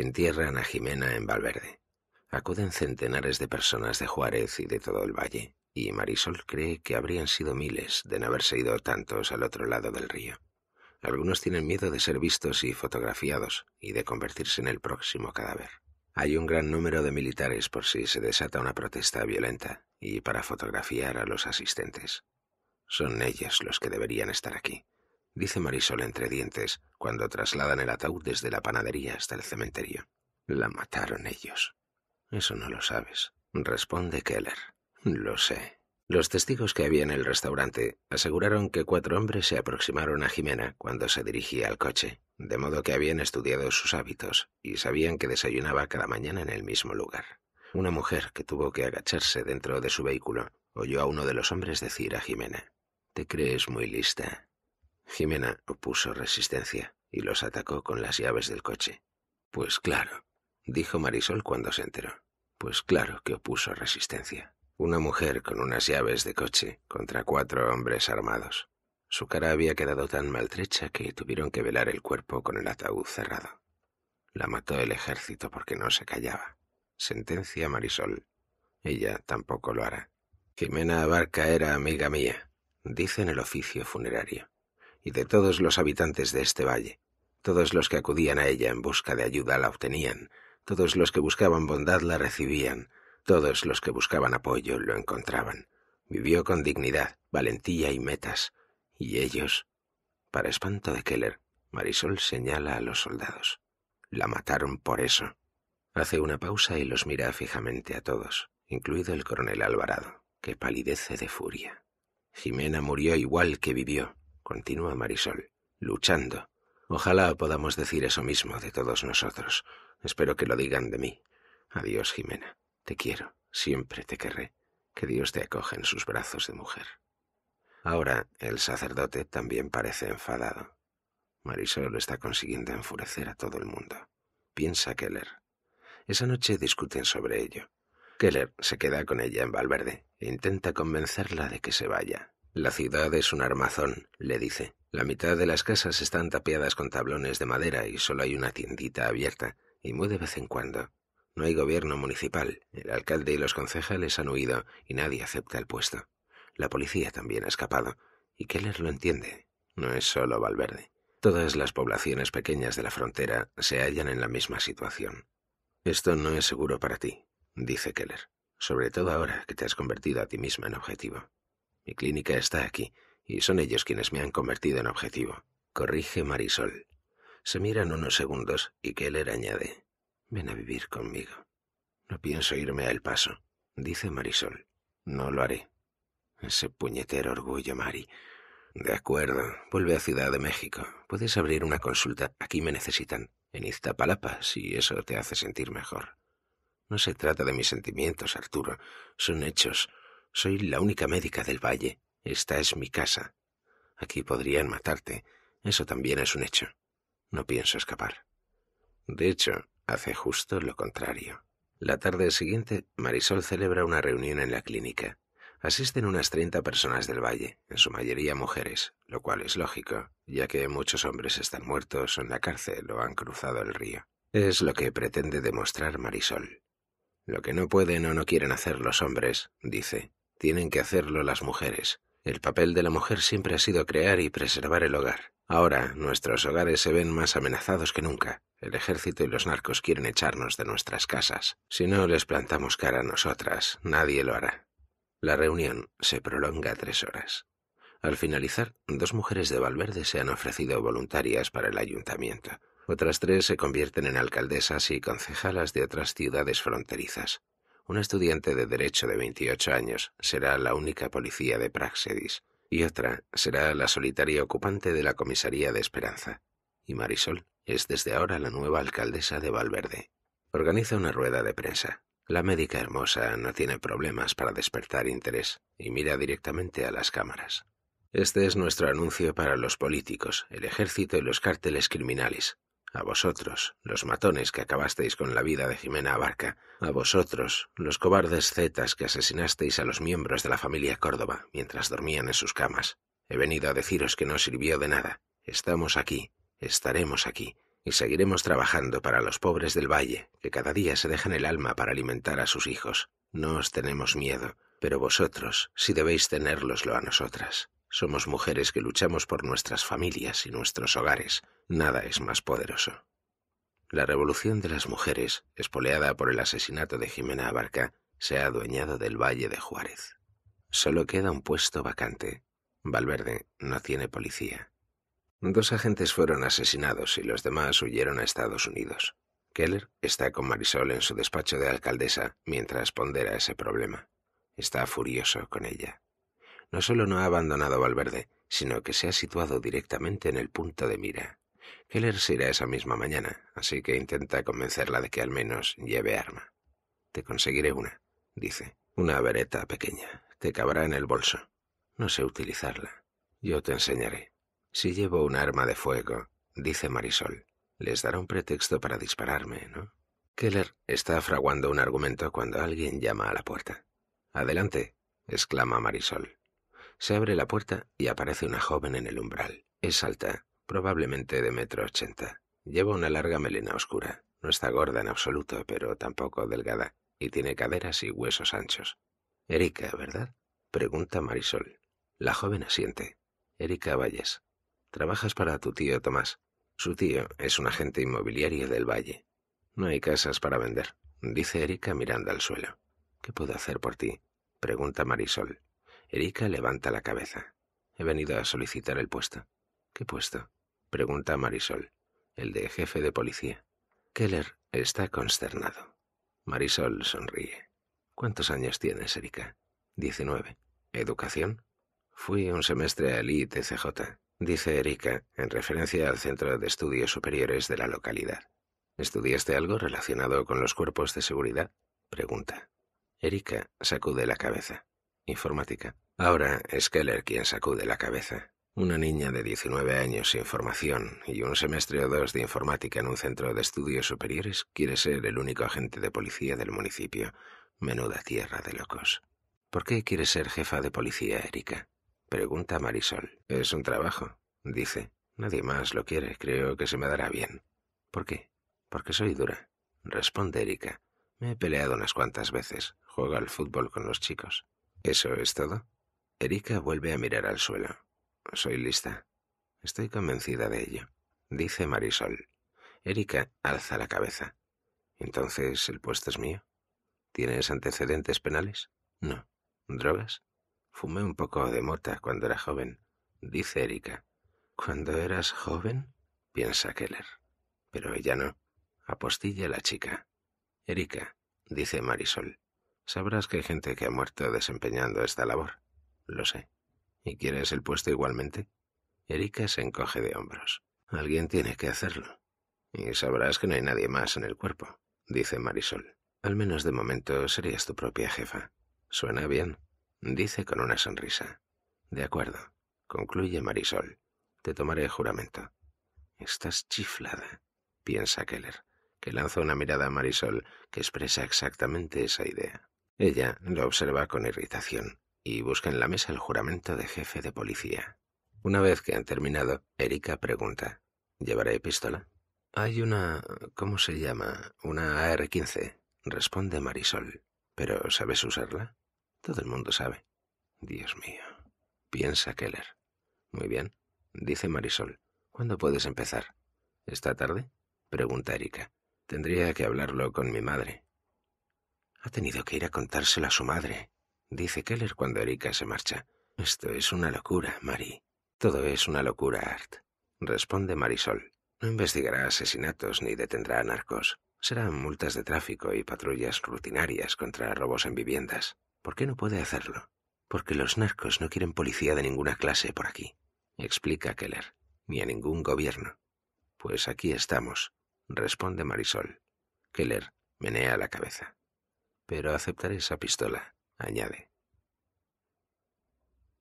Entierran a Jimena en Valverde. Acuden centenares de personas de Juárez y de todo el valle, y Marisol cree que habrían sido miles de no haberse ido tantos al otro lado del río. Algunos tienen miedo de ser vistos y fotografiados y de convertirse en el próximo cadáver. Hay un gran número de militares por si se desata una protesta violenta y para fotografiar a los asistentes. Son ellos los que deberían estar aquí dice Marisol entre dientes, cuando trasladan el ataúd desde la panadería hasta el cementerio. La mataron ellos. Eso no lo sabes, responde Keller. Lo sé. Los testigos que había en el restaurante aseguraron que cuatro hombres se aproximaron a Jimena cuando se dirigía al coche, de modo que habían estudiado sus hábitos y sabían que desayunaba cada mañana en el mismo lugar. Una mujer que tuvo que agacharse dentro de su vehículo oyó a uno de los hombres decir a Jimena, Te crees muy lista, Jimena opuso resistencia y los atacó con las llaves del coche. Pues claro, dijo Marisol cuando se enteró. Pues claro que opuso resistencia. Una mujer con unas llaves de coche contra cuatro hombres armados. Su cara había quedado tan maltrecha que tuvieron que velar el cuerpo con el ataúd cerrado. La mató el ejército porque no se callaba. Sentencia Marisol. Ella tampoco lo hará. Jimena Abarca era amiga mía, dice en el oficio funerario y de todos los habitantes de este valle. Todos los que acudían a ella en busca de ayuda la obtenían, todos los que buscaban bondad la recibían, todos los que buscaban apoyo lo encontraban. Vivió con dignidad, valentía y metas, y ellos, para espanto de Keller, Marisol señala a los soldados. La mataron por eso. Hace una pausa y los mira fijamente a todos, incluido el coronel Alvarado, que palidece de furia. Jimena murió igual que vivió, continúa Marisol, luchando. Ojalá podamos decir eso mismo de todos nosotros. Espero que lo digan de mí. Adiós, Jimena. Te quiero. Siempre te querré. Que Dios te acoja en sus brazos de mujer. Ahora el sacerdote también parece enfadado. Marisol está consiguiendo enfurecer a todo el mundo. Piensa Keller. Esa noche discuten sobre ello. Keller se queda con ella en Valverde e intenta convencerla de que se vaya. La ciudad es un armazón, le dice. La mitad de las casas están tapiadas con tablones de madera y solo hay una tiendita abierta, y muy de vez en cuando. No hay gobierno municipal, el alcalde y los concejales han huido y nadie acepta el puesto. La policía también ha escapado, y Keller lo entiende. No es solo Valverde. Todas las poblaciones pequeñas de la frontera se hallan en la misma situación. Esto no es seguro para ti, dice Keller, sobre todo ahora que te has convertido a ti misma en objetivo. Mi clínica está aquí, y son ellos quienes me han convertido en objetivo. Corrige Marisol. Se miran unos segundos y Keller añade, Ven a vivir conmigo. No pienso irme al paso, dice Marisol. No lo haré. Ese puñetero orgullo, Mari. De acuerdo, vuelve a Ciudad de México. Puedes abrir una consulta. Aquí me necesitan. En Iztapalapa, si eso te hace sentir mejor. No se trata de mis sentimientos, Arturo. Son hechos. Soy la única médica del valle. Esta es mi casa. Aquí podrían matarte. Eso también es un hecho. No pienso escapar. De hecho, hace justo lo contrario. La tarde siguiente, Marisol celebra una reunión en la clínica. Asisten unas treinta personas del valle, en su mayoría mujeres, lo cual es lógico, ya que muchos hombres están muertos en la cárcel o han cruzado el río. Es lo que pretende demostrar Marisol. Lo que no pueden o no quieren hacer los hombres, dice, tienen que hacerlo las mujeres. El papel de la mujer siempre ha sido crear y preservar el hogar. Ahora nuestros hogares se ven más amenazados que nunca. El ejército y los narcos quieren echarnos de nuestras casas. Si no les plantamos cara a nosotras, nadie lo hará. La reunión se prolonga tres horas. Al finalizar, dos mujeres de Valverde se han ofrecido voluntarias para el ayuntamiento. Otras tres se convierten en alcaldesas y concejalas de otras ciudades fronterizas. Una estudiante de Derecho de 28 años será la única policía de Praxedis y otra será la solitaria ocupante de la comisaría de Esperanza. Y Marisol es desde ahora la nueva alcaldesa de Valverde. Organiza una rueda de prensa. La médica hermosa no tiene problemas para despertar interés y mira directamente a las cámaras. Este es nuestro anuncio para los políticos, el ejército y los cárteles criminales a vosotros, los matones que acabasteis con la vida de Jimena Abarca, a vosotros, los cobardes zetas que asesinasteis a los miembros de la familia Córdoba mientras dormían en sus camas. He venido a deciros que no sirvió de nada. Estamos aquí, estaremos aquí, y seguiremos trabajando para los pobres del valle, que cada día se dejan el alma para alimentar a sus hijos. No os tenemos miedo, pero vosotros sí si debéis tenérloslo a nosotras. Somos mujeres que luchamos por nuestras familias y nuestros hogares, nada es más poderoso. La revolución de las mujeres, espoleada por el asesinato de Jimena Abarca, se ha adueñado del Valle de Juárez. Solo queda un puesto vacante. Valverde no tiene policía. Dos agentes fueron asesinados y los demás huyeron a Estados Unidos. Keller está con Marisol en su despacho de alcaldesa mientras pondera ese problema. Está furioso con ella. No solo no ha abandonado Valverde, sino que se ha situado directamente en el punto de mira. Keller se irá esa misma mañana, así que intenta convencerla de que al menos lleve arma. Te conseguiré una, dice. Una vereta pequeña. Te cabrá en el bolso. No sé utilizarla. Yo te enseñaré. Si llevo un arma de fuego, dice Marisol, les dará un pretexto para dispararme, ¿no? Keller está fraguando un argumento cuando alguien llama a la puerta. Adelante, exclama Marisol. Se abre la puerta y aparece una joven en el umbral. Es alta, probablemente de metro ochenta. Lleva una larga melena oscura. No está gorda en absoluto, pero tampoco delgada, y tiene caderas y huesos anchos. Erika, ¿verdad? Pregunta Marisol. La joven asiente. Erika Valles. Trabajas para tu tío Tomás. Su tío es un agente inmobiliario del Valle. No hay casas para vender, dice Erika mirando al suelo. ¿Qué puedo hacer por ti? pregunta Marisol. Erika levanta la cabeza. He venido a solicitar el puesto. ¿Qué puesto? pregunta Marisol, el de jefe de policía. Keller está consternado. Marisol sonríe. ¿Cuántos años tienes, Erika? Diecinueve. ¿Educación? Fui un semestre al ITCJ», dice Erika, en referencia al Centro de Estudios Superiores de la localidad. ¿Estudiaste algo relacionado con los cuerpos de seguridad? Pregunta. Erika sacude la cabeza. Informática. Ahora es Keller quien sacude la cabeza. Una niña de 19 años sin formación y un semestre o dos de informática en un centro de estudios superiores quiere ser el único agente de policía del municipio. Menuda tierra de locos. ¿Por qué quiere ser jefa de policía, Erika? Pregunta Marisol. Es un trabajo, dice. Nadie más lo quiere. Creo que se me dará bien. ¿Por qué? Porque soy dura. Responde Erika. Me he peleado unas cuantas veces. Juego al fútbol con los chicos. ¿Eso es todo? Erika vuelve a mirar al suelo. Soy lista. Estoy convencida de ello, dice Marisol. Erika alza la cabeza. Entonces, ¿el puesto es mío? ¿Tienes antecedentes penales? No. ¿Drogas? Fumé un poco de mota cuando era joven, dice Erika. ¿Cuando eras joven? piensa Keller. Pero ella no. Apostilla la chica. Erika, dice Marisol, sabrás que hay gente que ha muerto desempeñando esta labor. Lo sé. ¿Y quieres el puesto igualmente? Erika se encoge de hombros. Alguien tiene que hacerlo. Y sabrás que no hay nadie más en el cuerpo, dice Marisol. Al menos de momento serías tu propia jefa. Suena bien, dice con una sonrisa. De acuerdo, concluye Marisol. Te tomaré juramento. Estás chiflada, piensa Keller, que lanza una mirada a Marisol que expresa exactamente esa idea. Ella lo observa con irritación y busca en la mesa el juramento de jefe de policía. Una vez que han terminado, Erika pregunta, ¿llevaré pistola? Hay una... ¿cómo se llama? Una AR-15, responde Marisol. ¿Pero sabes usarla? Todo el mundo sabe. Dios mío. Piensa Keller. Muy bien, dice Marisol. ¿Cuándo puedes empezar? ¿Esta tarde? pregunta Erika. Tendría que hablarlo con mi madre. Ha tenido que ir a contárselo a su madre dice Keller cuando Erika se marcha. Esto es una locura, Mari. Todo es una locura, Art. Responde Marisol. No investigará asesinatos ni detendrá a narcos. Serán multas de tráfico y patrullas rutinarias contra robos en viviendas. ¿Por qué no puede hacerlo? Porque los narcos no quieren policía de ninguna clase por aquí, explica Keller, ni a ningún gobierno. Pues aquí estamos, responde Marisol. Keller menea la cabeza. Pero aceptaré esa pistola, añade.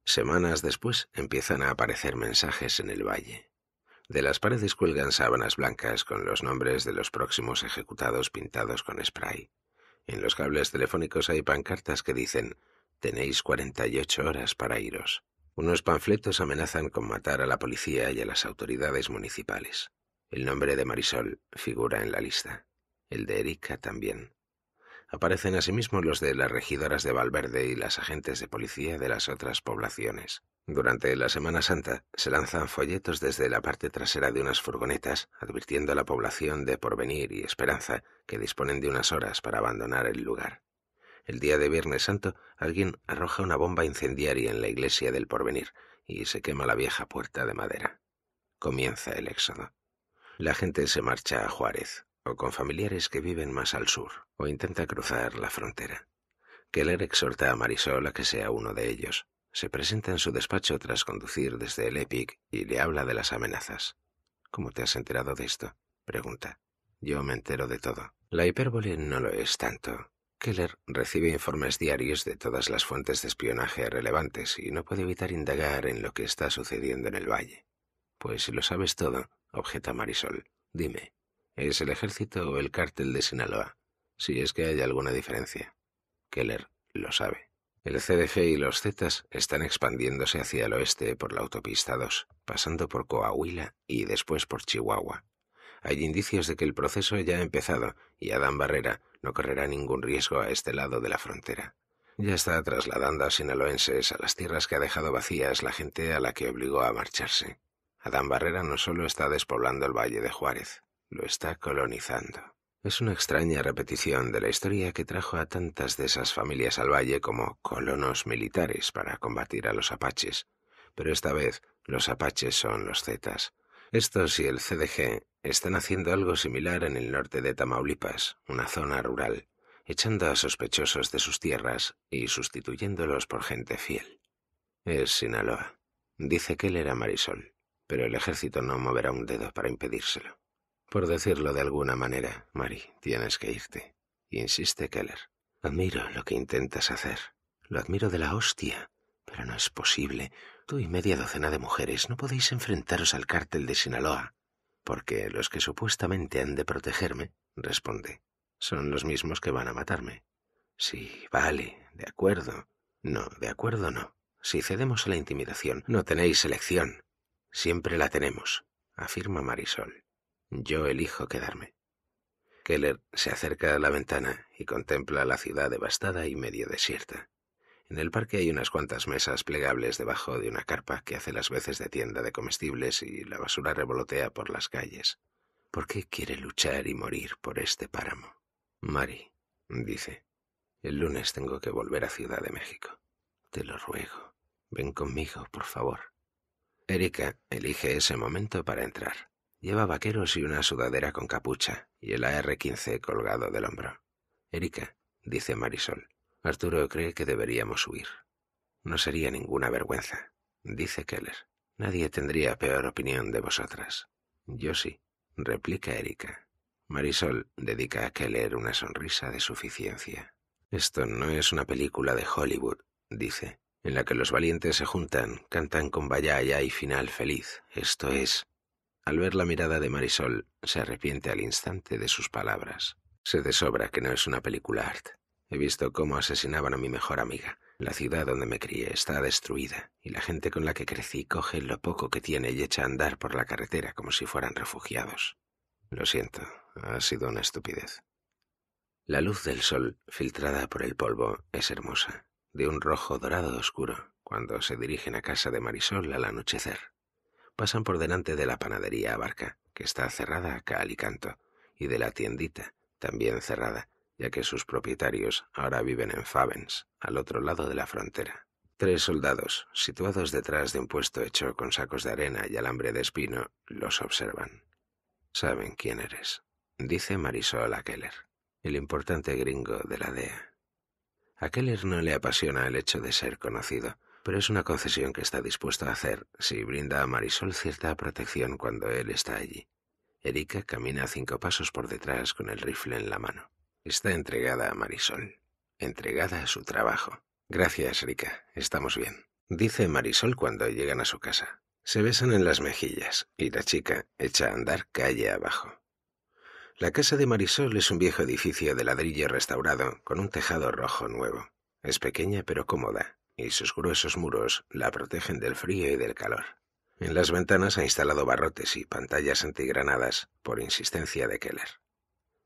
Semanas después empiezan a aparecer mensajes en el valle. De las paredes cuelgan sábanas blancas con los nombres de los próximos ejecutados pintados con spray. En los cables telefónicos hay pancartas que dicen Tenéis ocho horas para iros. Unos panfletos amenazan con matar a la policía y a las autoridades municipales. El nombre de Marisol figura en la lista. El de Erika también. Aparecen asimismo los de las regidoras de Valverde y las agentes de policía de las otras poblaciones. Durante la Semana Santa se lanzan folletos desde la parte trasera de unas furgonetas advirtiendo a la población de Porvenir y Esperanza que disponen de unas horas para abandonar el lugar. El día de Viernes Santo alguien arroja una bomba incendiaria en la iglesia del Porvenir y se quema la vieja puerta de madera. Comienza el éxodo. La gente se marcha a Juárez, o con familiares que viven más al sur o intenta cruzar la frontera. Keller exhorta a Marisol a que sea uno de ellos. Se presenta en su despacho tras conducir desde el EPIC y le habla de las amenazas. ¿Cómo te has enterado de esto? pregunta. Yo me entero de todo. La hipérbole no lo es tanto. Keller recibe informes diarios de todas las fuentes de espionaje relevantes y no puede evitar indagar en lo que está sucediendo en el valle. Pues si lo sabes todo, objeta Marisol, dime, ¿Es el ejército o el cártel de Sinaloa? Si es que hay alguna diferencia. Keller lo sabe. El CDF y los Zetas están expandiéndose hacia el oeste por la autopista 2, pasando por Coahuila y después por Chihuahua. Hay indicios de que el proceso ya ha empezado y Adán Barrera no correrá ningún riesgo a este lado de la frontera. Ya está trasladando a sinaloenses a las tierras que ha dejado vacías la gente a la que obligó a marcharse. Adán Barrera no solo está despoblando el Valle de Juárez, lo está colonizando. Es una extraña repetición de la historia que trajo a tantas de esas familias al valle como colonos militares para combatir a los apaches. Pero esta vez los apaches son los zetas. Estos y el CDG están haciendo algo similar en el norte de Tamaulipas, una zona rural, echando a sospechosos de sus tierras y sustituyéndolos por gente fiel. Es Sinaloa. Dice que él era Marisol, pero el ejército no moverá un dedo para impedírselo. Por decirlo de alguna manera, Mary, tienes que irte. Insiste Keller. Admiro lo que intentas hacer. Lo admiro de la hostia. Pero no es posible. Tú y media docena de mujeres no podéis enfrentaros al cártel de Sinaloa. Porque los que supuestamente han de protegerme, responde, son los mismos que van a matarme. Sí, vale, de acuerdo. No, de acuerdo no. Si cedemos a la intimidación, no tenéis elección. Siempre la tenemos, afirma Marisol. Yo elijo quedarme. Keller se acerca a la ventana y contempla la ciudad devastada y medio desierta. En el parque hay unas cuantas mesas plegables debajo de una carpa que hace las veces de tienda de comestibles y la basura revolotea por las calles. ¿Por qué quiere luchar y morir por este páramo? Mari, dice, el lunes tengo que volver a Ciudad de México. Te lo ruego, ven conmigo, por favor. Erika elige ese momento para entrar. Lleva vaqueros y una sudadera con capucha y el AR-15 colgado del hombro. Erika, dice Marisol, Arturo cree que deberíamos huir. No sería ninguna vergüenza, dice Keller. Nadie tendría peor opinión de vosotras. Yo sí, replica Erika. Marisol dedica a Keller una sonrisa de suficiencia. Esto no es una película de Hollywood, dice, en la que los valientes se juntan, cantan con vaya y final feliz. Esto es al ver la mirada de Marisol, se arrepiente al instante de sus palabras. «Se desobra que no es una película art. He visto cómo asesinaban a mi mejor amiga. La ciudad donde me crié está destruida y la gente con la que crecí coge lo poco que tiene y echa a andar por la carretera como si fueran refugiados. Lo siento, ha sido una estupidez. La luz del sol, filtrada por el polvo, es hermosa, de un rojo dorado oscuro, cuando se dirigen a casa de Marisol al anochecer pasan por delante de la panadería Abarca, que está cerrada a cal y canto, y de la tiendita, también cerrada, ya que sus propietarios ahora viven en Favens, al otro lado de la frontera. Tres soldados, situados detrás de un puesto hecho con sacos de arena y alambre de espino, los observan. Saben quién eres, dice Marisol a Keller, el importante gringo de la DEA. A Keller no le apasiona el hecho de ser conocido, pero es una concesión que está dispuesto a hacer si brinda a Marisol cierta protección cuando él está allí. Erika camina cinco pasos por detrás con el rifle en la mano. Está entregada a Marisol, entregada a su trabajo. Gracias, Erika, estamos bien, dice Marisol cuando llegan a su casa. Se besan en las mejillas y la chica echa a andar calle abajo. La casa de Marisol es un viejo edificio de ladrillo restaurado con un tejado rojo nuevo. Es pequeña pero cómoda, y sus gruesos muros la protegen del frío y del calor. En las ventanas ha instalado barrotes y pantallas antigranadas por insistencia de Keller.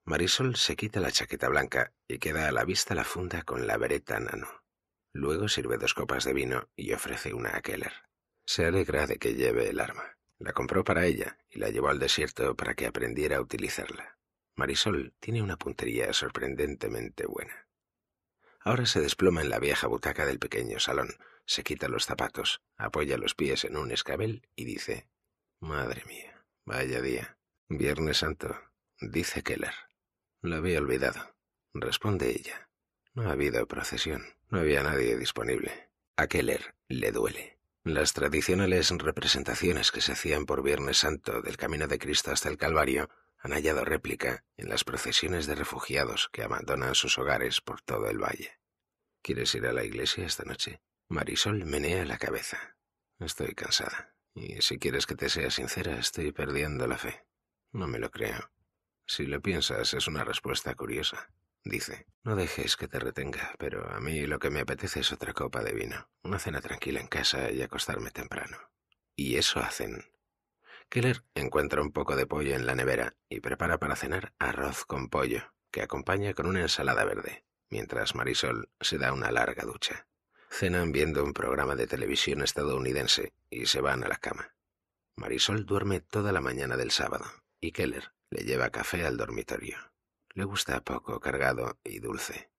Marisol se quita la chaqueta blanca y queda a la vista la funda con la bereta nano. Luego sirve dos copas de vino y ofrece una a Keller. Se alegra de que lleve el arma. La compró para ella y la llevó al desierto para que aprendiera a utilizarla. Marisol tiene una puntería sorprendentemente buena. Ahora se desploma en la vieja butaca del pequeño salón, se quita los zapatos, apoya los pies en un escabel y dice, Madre mía, vaya día. Viernes Santo, dice Keller. Lo había olvidado. Responde ella. No ha habido procesión, no había nadie disponible. A Keller le duele. Las tradicionales representaciones que se hacían por Viernes Santo del Camino de Cristo hasta el Calvario han hallado réplica en las procesiones de refugiados que abandonan sus hogares por todo el valle. ¿Quieres ir a la iglesia esta noche? Marisol menea la cabeza. Estoy cansada. Y si quieres que te sea sincera, estoy perdiendo la fe. No me lo creo. Si lo piensas, es una respuesta curiosa. Dice, no dejes que te retenga, pero a mí lo que me apetece es otra copa de vino, una cena tranquila en casa y acostarme temprano. Y eso hacen. Keller encuentra un poco de pollo en la nevera y prepara para cenar arroz con pollo, que acompaña con una ensalada verde mientras Marisol se da una larga ducha. Cenan viendo un programa de televisión estadounidense y se van a la cama. Marisol duerme toda la mañana del sábado y Keller le lleva café al dormitorio. Le gusta poco cargado y dulce.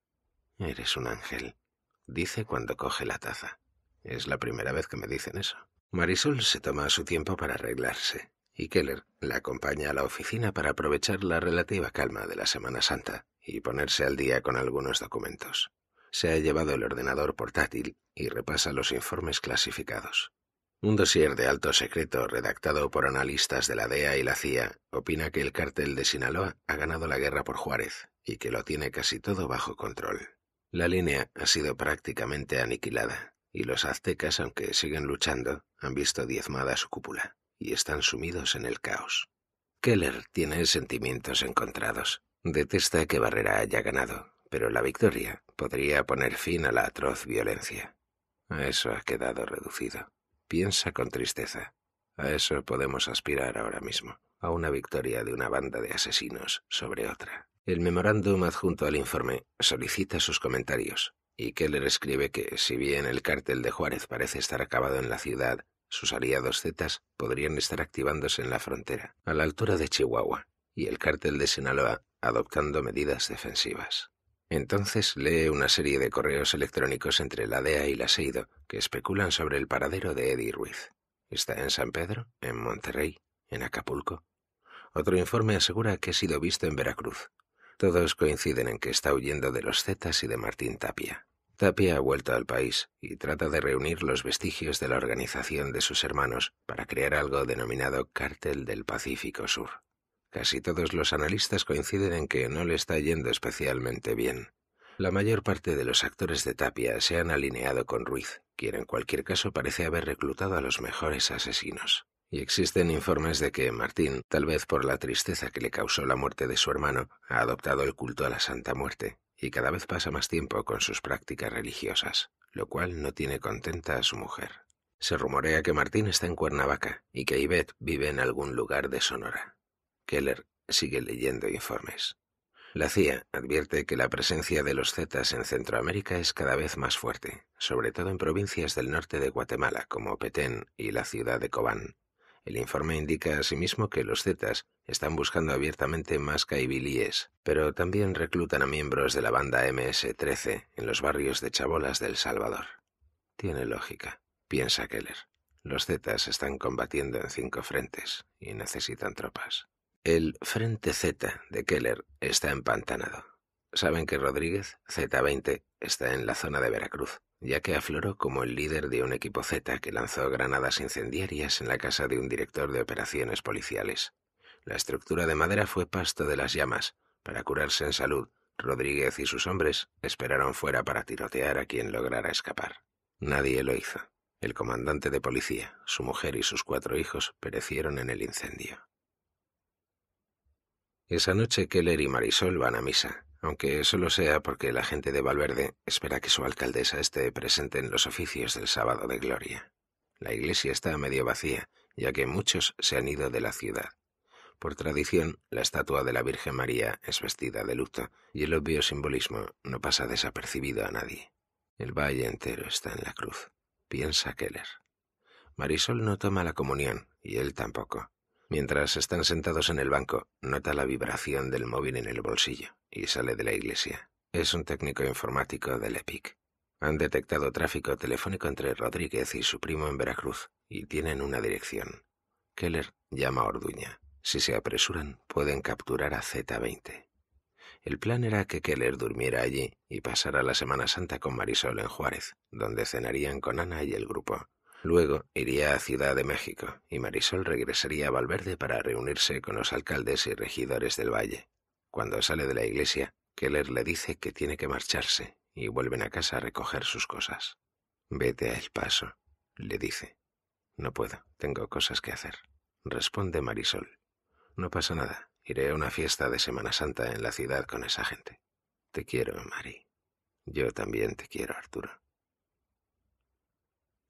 Eres un ángel, dice cuando coge la taza. Es la primera vez que me dicen eso. Marisol se toma su tiempo para arreglarse y Keller la acompaña a la oficina para aprovechar la relativa calma de la Semana Santa y ponerse al día con algunos documentos. Se ha llevado el ordenador portátil y repasa los informes clasificados. Un dossier de alto secreto redactado por analistas de la DEA y la CIA opina que el cártel de Sinaloa ha ganado la guerra por Juárez y que lo tiene casi todo bajo control. La línea ha sido prácticamente aniquilada y los aztecas, aunque siguen luchando, han visto diezmada su cúpula y están sumidos en el caos. Keller tiene sentimientos encontrados. Detesta que Barrera haya ganado, pero la victoria podría poner fin a la atroz violencia. A eso ha quedado reducido. Piensa con tristeza. A eso podemos aspirar ahora mismo, a una victoria de una banda de asesinos sobre otra. El memorándum adjunto al informe solicita sus comentarios, y Keller escribe que, si bien el cártel de Juárez parece estar acabado en la ciudad, sus aliados zetas podrían estar activándose en la frontera, a la altura de Chihuahua, y el cártel de Sinaloa adoptando medidas defensivas. Entonces lee una serie de correos electrónicos entre la DEA y la SEIDO que especulan sobre el paradero de Eddie Ruiz. Está en San Pedro, en Monterrey, en Acapulco. Otro informe asegura que ha sido visto en Veracruz. Todos coinciden en que está huyendo de los Zetas y de Martín Tapia. Tapia ha vuelto al país y trata de reunir los vestigios de la organización de sus hermanos para crear algo denominado Cártel del Pacífico Sur. Casi todos los analistas coinciden en que no le está yendo especialmente bien. La mayor parte de los actores de Tapia se han alineado con Ruiz, quien en cualquier caso parece haber reclutado a los mejores asesinos. Y existen informes de que Martín, tal vez por la tristeza que le causó la muerte de su hermano, ha adoptado el culto a la Santa Muerte, y cada vez pasa más tiempo con sus prácticas religiosas, lo cual no tiene contenta a su mujer. Se rumorea que Martín está en Cuernavaca y que Ivette vive en algún lugar de Sonora. Keller sigue leyendo informes. La CIA advierte que la presencia de los Zetas en Centroamérica es cada vez más fuerte, sobre todo en provincias del norte de Guatemala como Petén y la ciudad de Cobán. El informe indica asimismo que los Zetas están buscando abiertamente más caibilíes, pero también reclutan a miembros de la banda MS-13 en los barrios de Chabolas del Salvador. Tiene lógica, piensa Keller. Los Zetas están combatiendo en cinco frentes y necesitan tropas. El frente Z de Keller está empantanado. Saben que Rodríguez, Z20, está en la zona de Veracruz, ya que afloró como el líder de un equipo Z que lanzó granadas incendiarias en la casa de un director de operaciones policiales. La estructura de madera fue pasto de las llamas. Para curarse en salud, Rodríguez y sus hombres esperaron fuera para tirotear a quien lograra escapar. Nadie lo hizo. El comandante de policía, su mujer y sus cuatro hijos perecieron en el incendio. Esa noche Keller y Marisol van a misa, aunque solo sea porque la gente de Valverde espera que su alcaldesa esté presente en los oficios del sábado de gloria. La iglesia está medio vacía, ya que muchos se han ido de la ciudad. Por tradición, la estatua de la Virgen María es vestida de luto y el obvio simbolismo no pasa desapercibido a nadie. El valle entero está en la cruz, piensa Keller. Marisol no toma la comunión y él tampoco. Mientras están sentados en el banco, nota la vibración del móvil en el bolsillo y sale de la iglesia. Es un técnico informático del EPIC. Han detectado tráfico telefónico entre Rodríguez y su primo en Veracruz y tienen una dirección. Keller llama a Orduña. Si se apresuran, pueden capturar a Z20. El plan era que Keller durmiera allí y pasara la Semana Santa con Marisol en Juárez, donde cenarían con Ana y el grupo. Luego iría a Ciudad de México y Marisol regresaría a Valverde para reunirse con los alcaldes y regidores del valle. Cuando sale de la iglesia, Keller le dice que tiene que marcharse y vuelven a casa a recoger sus cosas. Vete a El Paso, le dice. No puedo, tengo cosas que hacer. Responde Marisol. No pasa nada, iré a una fiesta de Semana Santa en la ciudad con esa gente. Te quiero, Mari. Yo también te quiero, Arturo.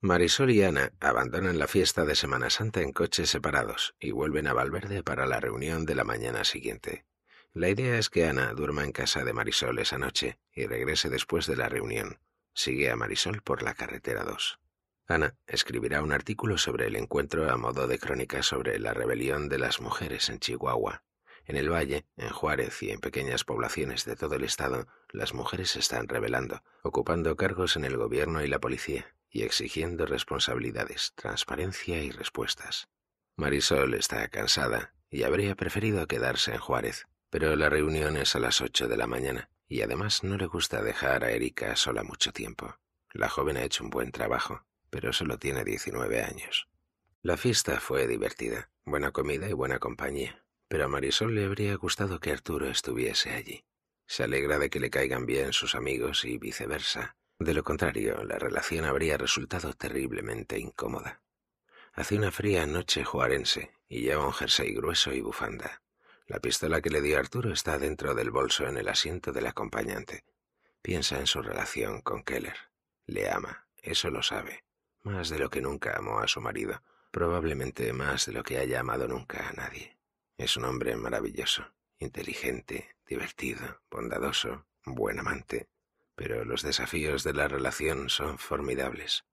Marisol y Ana abandonan la fiesta de Semana Santa en coches separados y vuelven a Valverde para la reunión de la mañana siguiente. La idea es que Ana duerma en casa de Marisol esa noche y regrese después de la reunión. Sigue a Marisol por la carretera 2. Ana escribirá un artículo sobre el encuentro a modo de crónica sobre la rebelión de las mujeres en Chihuahua. En el valle, en Juárez y en pequeñas poblaciones de todo el estado, las mujeres se están rebelando, ocupando cargos en el gobierno y la policía, y exigiendo responsabilidades, transparencia y respuestas. Marisol está cansada y habría preferido quedarse en Juárez, pero la reunión es a las ocho de la mañana y además no le gusta dejar a Erika sola mucho tiempo. La joven ha hecho un buen trabajo, pero solo tiene diecinueve años. La fiesta fue divertida, buena comida y buena compañía, pero a Marisol le habría gustado que Arturo estuviese allí. Se alegra de que le caigan bien sus amigos y viceversa, de lo contrario, la relación habría resultado terriblemente incómoda. Hace una fría noche juarense y lleva un jersey grueso y bufanda. La pistola que le dio Arturo está dentro del bolso en el asiento del acompañante. Piensa en su relación con Keller. Le ama, eso lo sabe, más de lo que nunca amó a su marido, probablemente más de lo que haya amado nunca a nadie. Es un hombre maravilloso, inteligente, divertido, bondadoso, buen amante, pero los desafíos de la relación son formidables.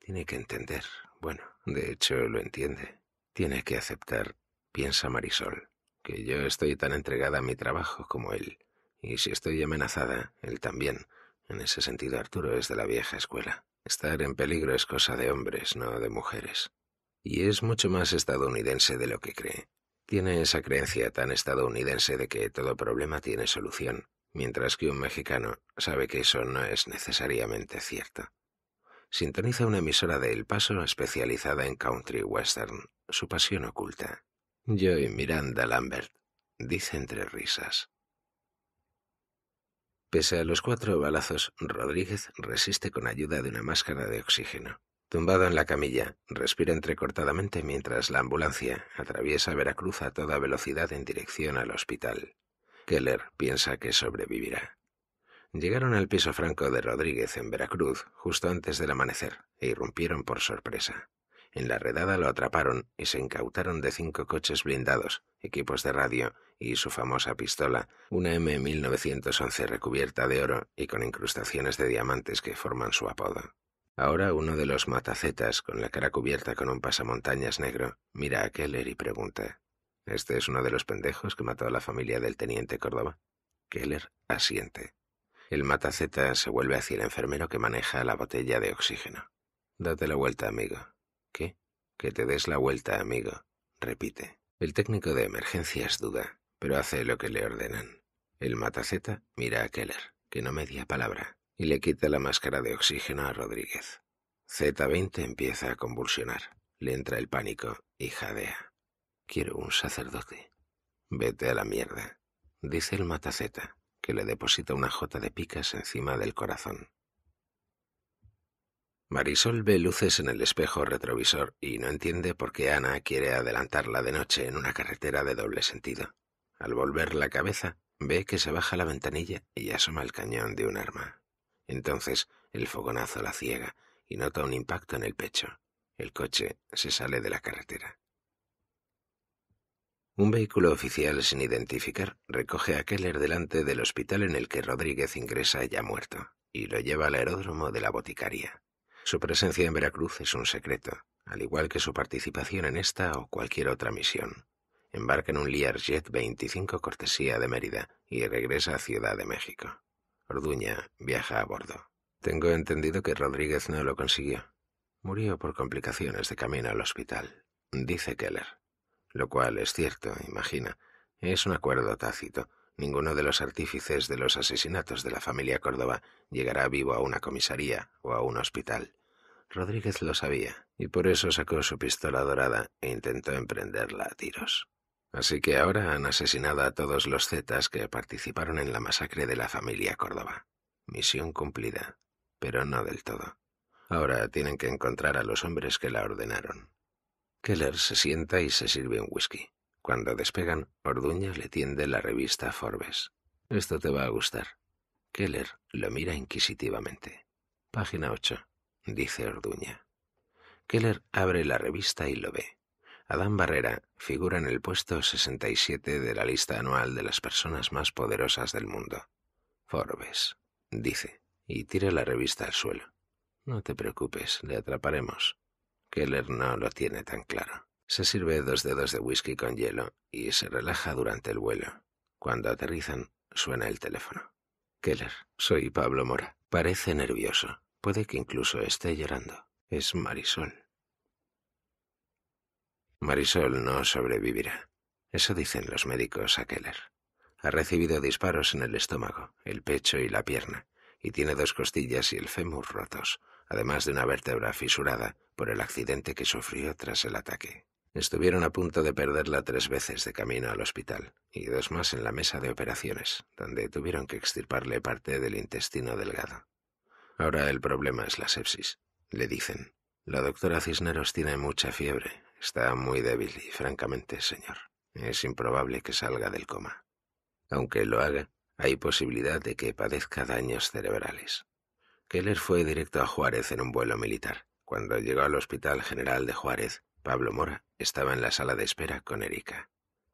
Tiene que entender. Bueno, de hecho lo entiende. Tiene que aceptar, piensa Marisol, que yo estoy tan entregada a mi trabajo como él. Y si estoy amenazada, él también. En ese sentido, Arturo es de la vieja escuela. Estar en peligro es cosa de hombres, no de mujeres. Y es mucho más estadounidense de lo que cree. Tiene esa creencia tan estadounidense de que todo problema tiene solución, mientras que un mexicano sabe que eso no es necesariamente cierto. Sintoniza una emisora de El Paso especializada en country western, su pasión oculta. y Miranda Lambert dice entre risas. Pese a los cuatro balazos, Rodríguez resiste con ayuda de una máscara de oxígeno. Tumbado en la camilla, respira entrecortadamente mientras la ambulancia atraviesa Veracruz a toda velocidad en dirección al hospital. Keller piensa que sobrevivirá. Llegaron al piso franco de Rodríguez en Veracruz justo antes del amanecer e irrumpieron por sorpresa. En la redada lo atraparon y se incautaron de cinco coches blindados, equipos de radio y su famosa pistola, una M1911 recubierta de oro y con incrustaciones de diamantes que forman su apodo. Ahora uno de los matacetas, con la cara cubierta con un pasamontañas negro, mira a Keller y pregunta este es uno de los pendejos que mató a la familia del teniente Córdoba. Keller asiente. El mataceta se vuelve hacia el enfermero que maneja la botella de oxígeno. Date la vuelta, amigo. ¿Qué? Que te des la vuelta, amigo. Repite. El técnico de emergencias duda, pero hace lo que le ordenan. El mataceta mira a Keller, que no media palabra, y le quita la máscara de oxígeno a Rodríguez. Z20 empieza a convulsionar. Le entra el pánico y jadea. Quiero un sacerdote. Vete a la mierda, dice el mataceta, que le deposita una jota de picas encima del corazón. Marisol ve luces en el espejo retrovisor y no entiende por qué Ana quiere adelantarla de noche en una carretera de doble sentido. Al volver la cabeza, ve que se baja la ventanilla y asoma el cañón de un arma. Entonces el fogonazo la ciega y nota un impacto en el pecho. El coche se sale de la carretera. Un vehículo oficial sin identificar recoge a Keller delante del hospital en el que Rodríguez ingresa ya muerto y lo lleva al aeródromo de la boticaria. Su presencia en Veracruz es un secreto, al igual que su participación en esta o cualquier otra misión. Embarca en un Learjet 25 cortesía de Mérida y regresa a Ciudad de México. Orduña viaja a bordo. Tengo entendido que Rodríguez no lo consiguió. Murió por complicaciones de camino al hospital, dice Keller lo cual es cierto, imagina. Es un acuerdo tácito. Ninguno de los artífices de los asesinatos de la familia Córdoba llegará vivo a una comisaría o a un hospital. Rodríguez lo sabía, y por eso sacó su pistola dorada e intentó emprenderla a tiros. Así que ahora han asesinado a todos los Zetas que participaron en la masacre de la familia Córdoba. Misión cumplida, pero no del todo. Ahora tienen que encontrar a los hombres que la ordenaron. Keller se sienta y se sirve un whisky. Cuando despegan, Orduña le tiende la revista Forbes. Esto te va a gustar. Keller lo mira inquisitivamente. Página 8, dice Orduña. Keller abre la revista y lo ve. Adán Barrera figura en el puesto 67 de la lista anual de las personas más poderosas del mundo. Forbes, dice, y tira la revista al suelo. No te preocupes, le atraparemos. Keller no lo tiene tan claro. Se sirve dos dedos de whisky con hielo y se relaja durante el vuelo. Cuando aterrizan, suena el teléfono. Keller, soy Pablo Mora. Parece nervioso. Puede que incluso esté llorando. Es Marisol. Marisol no sobrevivirá. Eso dicen los médicos a Keller. Ha recibido disparos en el estómago, el pecho y la pierna, y tiene dos costillas y el fémur rotos además de una vértebra fisurada por el accidente que sufrió tras el ataque. Estuvieron a punto de perderla tres veces de camino al hospital y dos más en la mesa de operaciones, donde tuvieron que extirparle parte del intestino delgado. Ahora el problema es la sepsis, le dicen. La doctora Cisneros tiene mucha fiebre, está muy débil y francamente, señor, es improbable que salga del coma. Aunque lo haga, hay posibilidad de que padezca daños cerebrales. Keller fue directo a Juárez en un vuelo militar. Cuando llegó al Hospital General de Juárez, Pablo Mora estaba en la sala de espera con Erika.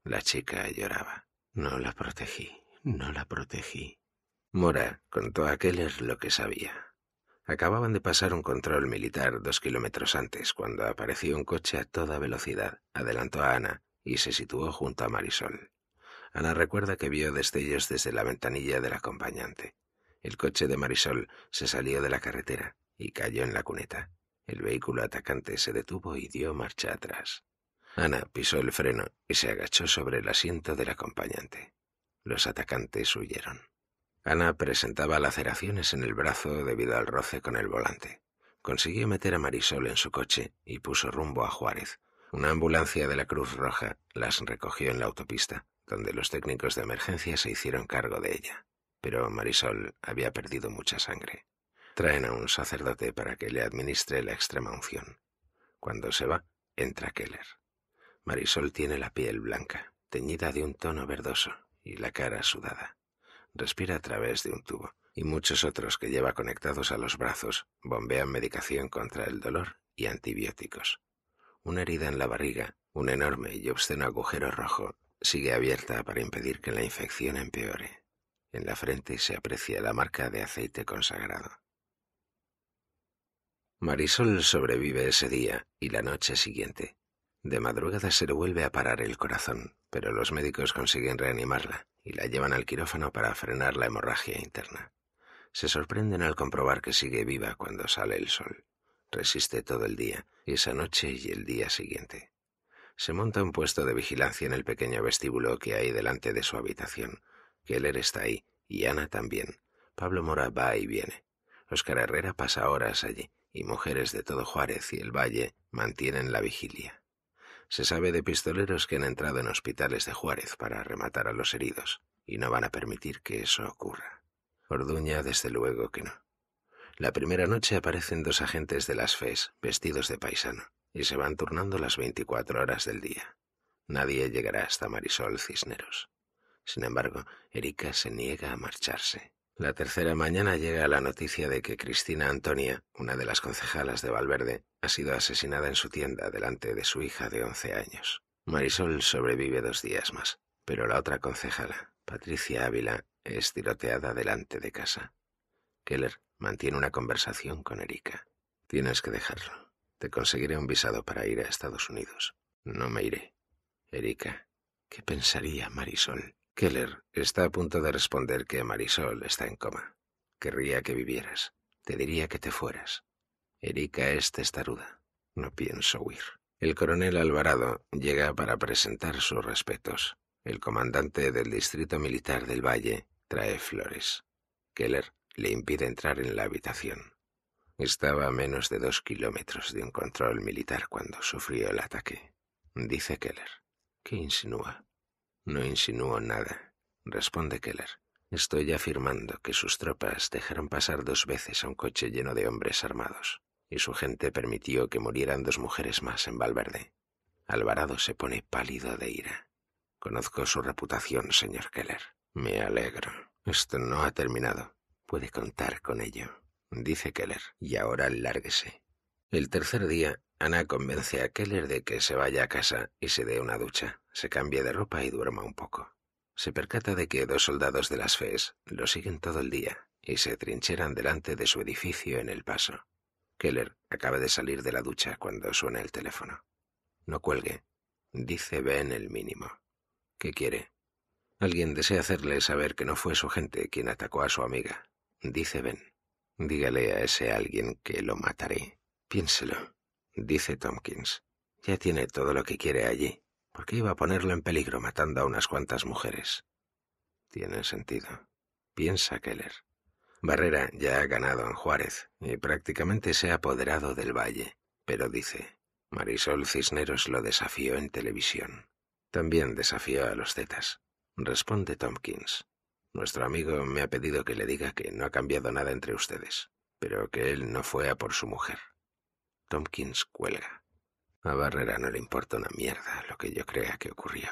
La chica lloraba. No la protegí, no la protegí. Mora contó a Keller lo que sabía. Acababan de pasar un control militar dos kilómetros antes, cuando apareció un coche a toda velocidad, adelantó a Ana y se situó junto a Marisol. Ana recuerda que vio destellos desde la ventanilla del acompañante. El coche de Marisol se salió de la carretera y cayó en la cuneta. El vehículo atacante se detuvo y dio marcha atrás. Ana pisó el freno y se agachó sobre el asiento del acompañante. Los atacantes huyeron. Ana presentaba laceraciones en el brazo debido al roce con el volante. Consiguió meter a Marisol en su coche y puso rumbo a Juárez. Una ambulancia de la Cruz Roja las recogió en la autopista, donde los técnicos de emergencia se hicieron cargo de ella pero Marisol había perdido mucha sangre. Traen a un sacerdote para que le administre la extrema unción. Cuando se va, entra Keller. Marisol tiene la piel blanca, teñida de un tono verdoso, y la cara sudada. Respira a través de un tubo, y muchos otros que lleva conectados a los brazos bombean medicación contra el dolor y antibióticos. Una herida en la barriga, un enorme y obsceno agujero rojo, sigue abierta para impedir que la infección empeore. En la frente se aprecia la marca de aceite consagrado. Marisol sobrevive ese día y la noche siguiente. De madrugada se le vuelve a parar el corazón, pero los médicos consiguen reanimarla y la llevan al quirófano para frenar la hemorragia interna. Se sorprenden al comprobar que sigue viva cuando sale el sol. Resiste todo el día, esa noche y el día siguiente. Se monta un puesto de vigilancia en el pequeño vestíbulo que hay delante de su habitación, Keller está ahí, y Ana también. Pablo Mora va y viene. Óscar Herrera pasa horas allí, y mujeres de todo Juárez y el Valle mantienen la vigilia. Se sabe de pistoleros que han entrado en hospitales de Juárez para rematar a los heridos, y no van a permitir que eso ocurra. Orduña, desde luego que no. La primera noche aparecen dos agentes de las FES, vestidos de paisano, y se van turnando las 24 horas del día. Nadie llegará hasta Marisol Cisneros. Sin embargo, Erika se niega a marcharse. La tercera mañana llega la noticia de que Cristina Antonia, una de las concejalas de Valverde, ha sido asesinada en su tienda delante de su hija de once años. Marisol sobrevive dos días más, pero la otra concejala, Patricia Ávila, es tiroteada delante de casa. Keller mantiene una conversación con Erika. Tienes que dejarlo. Te conseguiré un visado para ir a Estados Unidos. No me iré. Erika, ¿qué pensaría Marisol? Keller está a punto de responder que Marisol está en coma. Querría que vivieras. Te diría que te fueras. Erika es testaruda. No pienso huir. El coronel Alvarado llega para presentar sus respetos. El comandante del Distrito Militar del Valle trae flores. Keller le impide entrar en la habitación. Estaba a menos de dos kilómetros de un control militar cuando sufrió el ataque. Dice Keller. ¿Qué insinúa? No insinúo nada, responde Keller. Estoy afirmando que sus tropas dejaron pasar dos veces a un coche lleno de hombres armados, y su gente permitió que murieran dos mujeres más en Valverde. Alvarado se pone pálido de ira. Conozco su reputación, señor Keller. Me alegro. Esto no ha terminado. Puede contar con ello, dice Keller, y ahora lárguese. El tercer día, Ana convence a Keller de que se vaya a casa y se dé una ducha, se cambia de ropa y duerma un poco. Se percata de que dos soldados de las FES lo siguen todo el día y se trincheran delante de su edificio en el paso. Keller acaba de salir de la ducha cuando suena el teléfono. No cuelgue, dice Ben el mínimo. ¿Qué quiere? Alguien desea hacerle saber que no fue su gente quien atacó a su amiga, dice Ben. Dígale a ese alguien que lo mataré. Piénselo, dice Tompkins. Ya tiene todo lo que quiere allí. ¿por qué iba a ponerlo en peligro matando a unas cuantas mujeres. Tiene sentido. Piensa Keller. Barrera ya ha ganado en Juárez y prácticamente se ha apoderado del valle, pero dice, Marisol Cisneros lo desafió en televisión. También desafió a los Zetas. Responde Tompkins. Nuestro amigo me ha pedido que le diga que no ha cambiado nada entre ustedes, pero que él no fue a por su mujer. Tompkins cuelga. A Barrera no le importa una mierda lo que yo crea que ocurrió.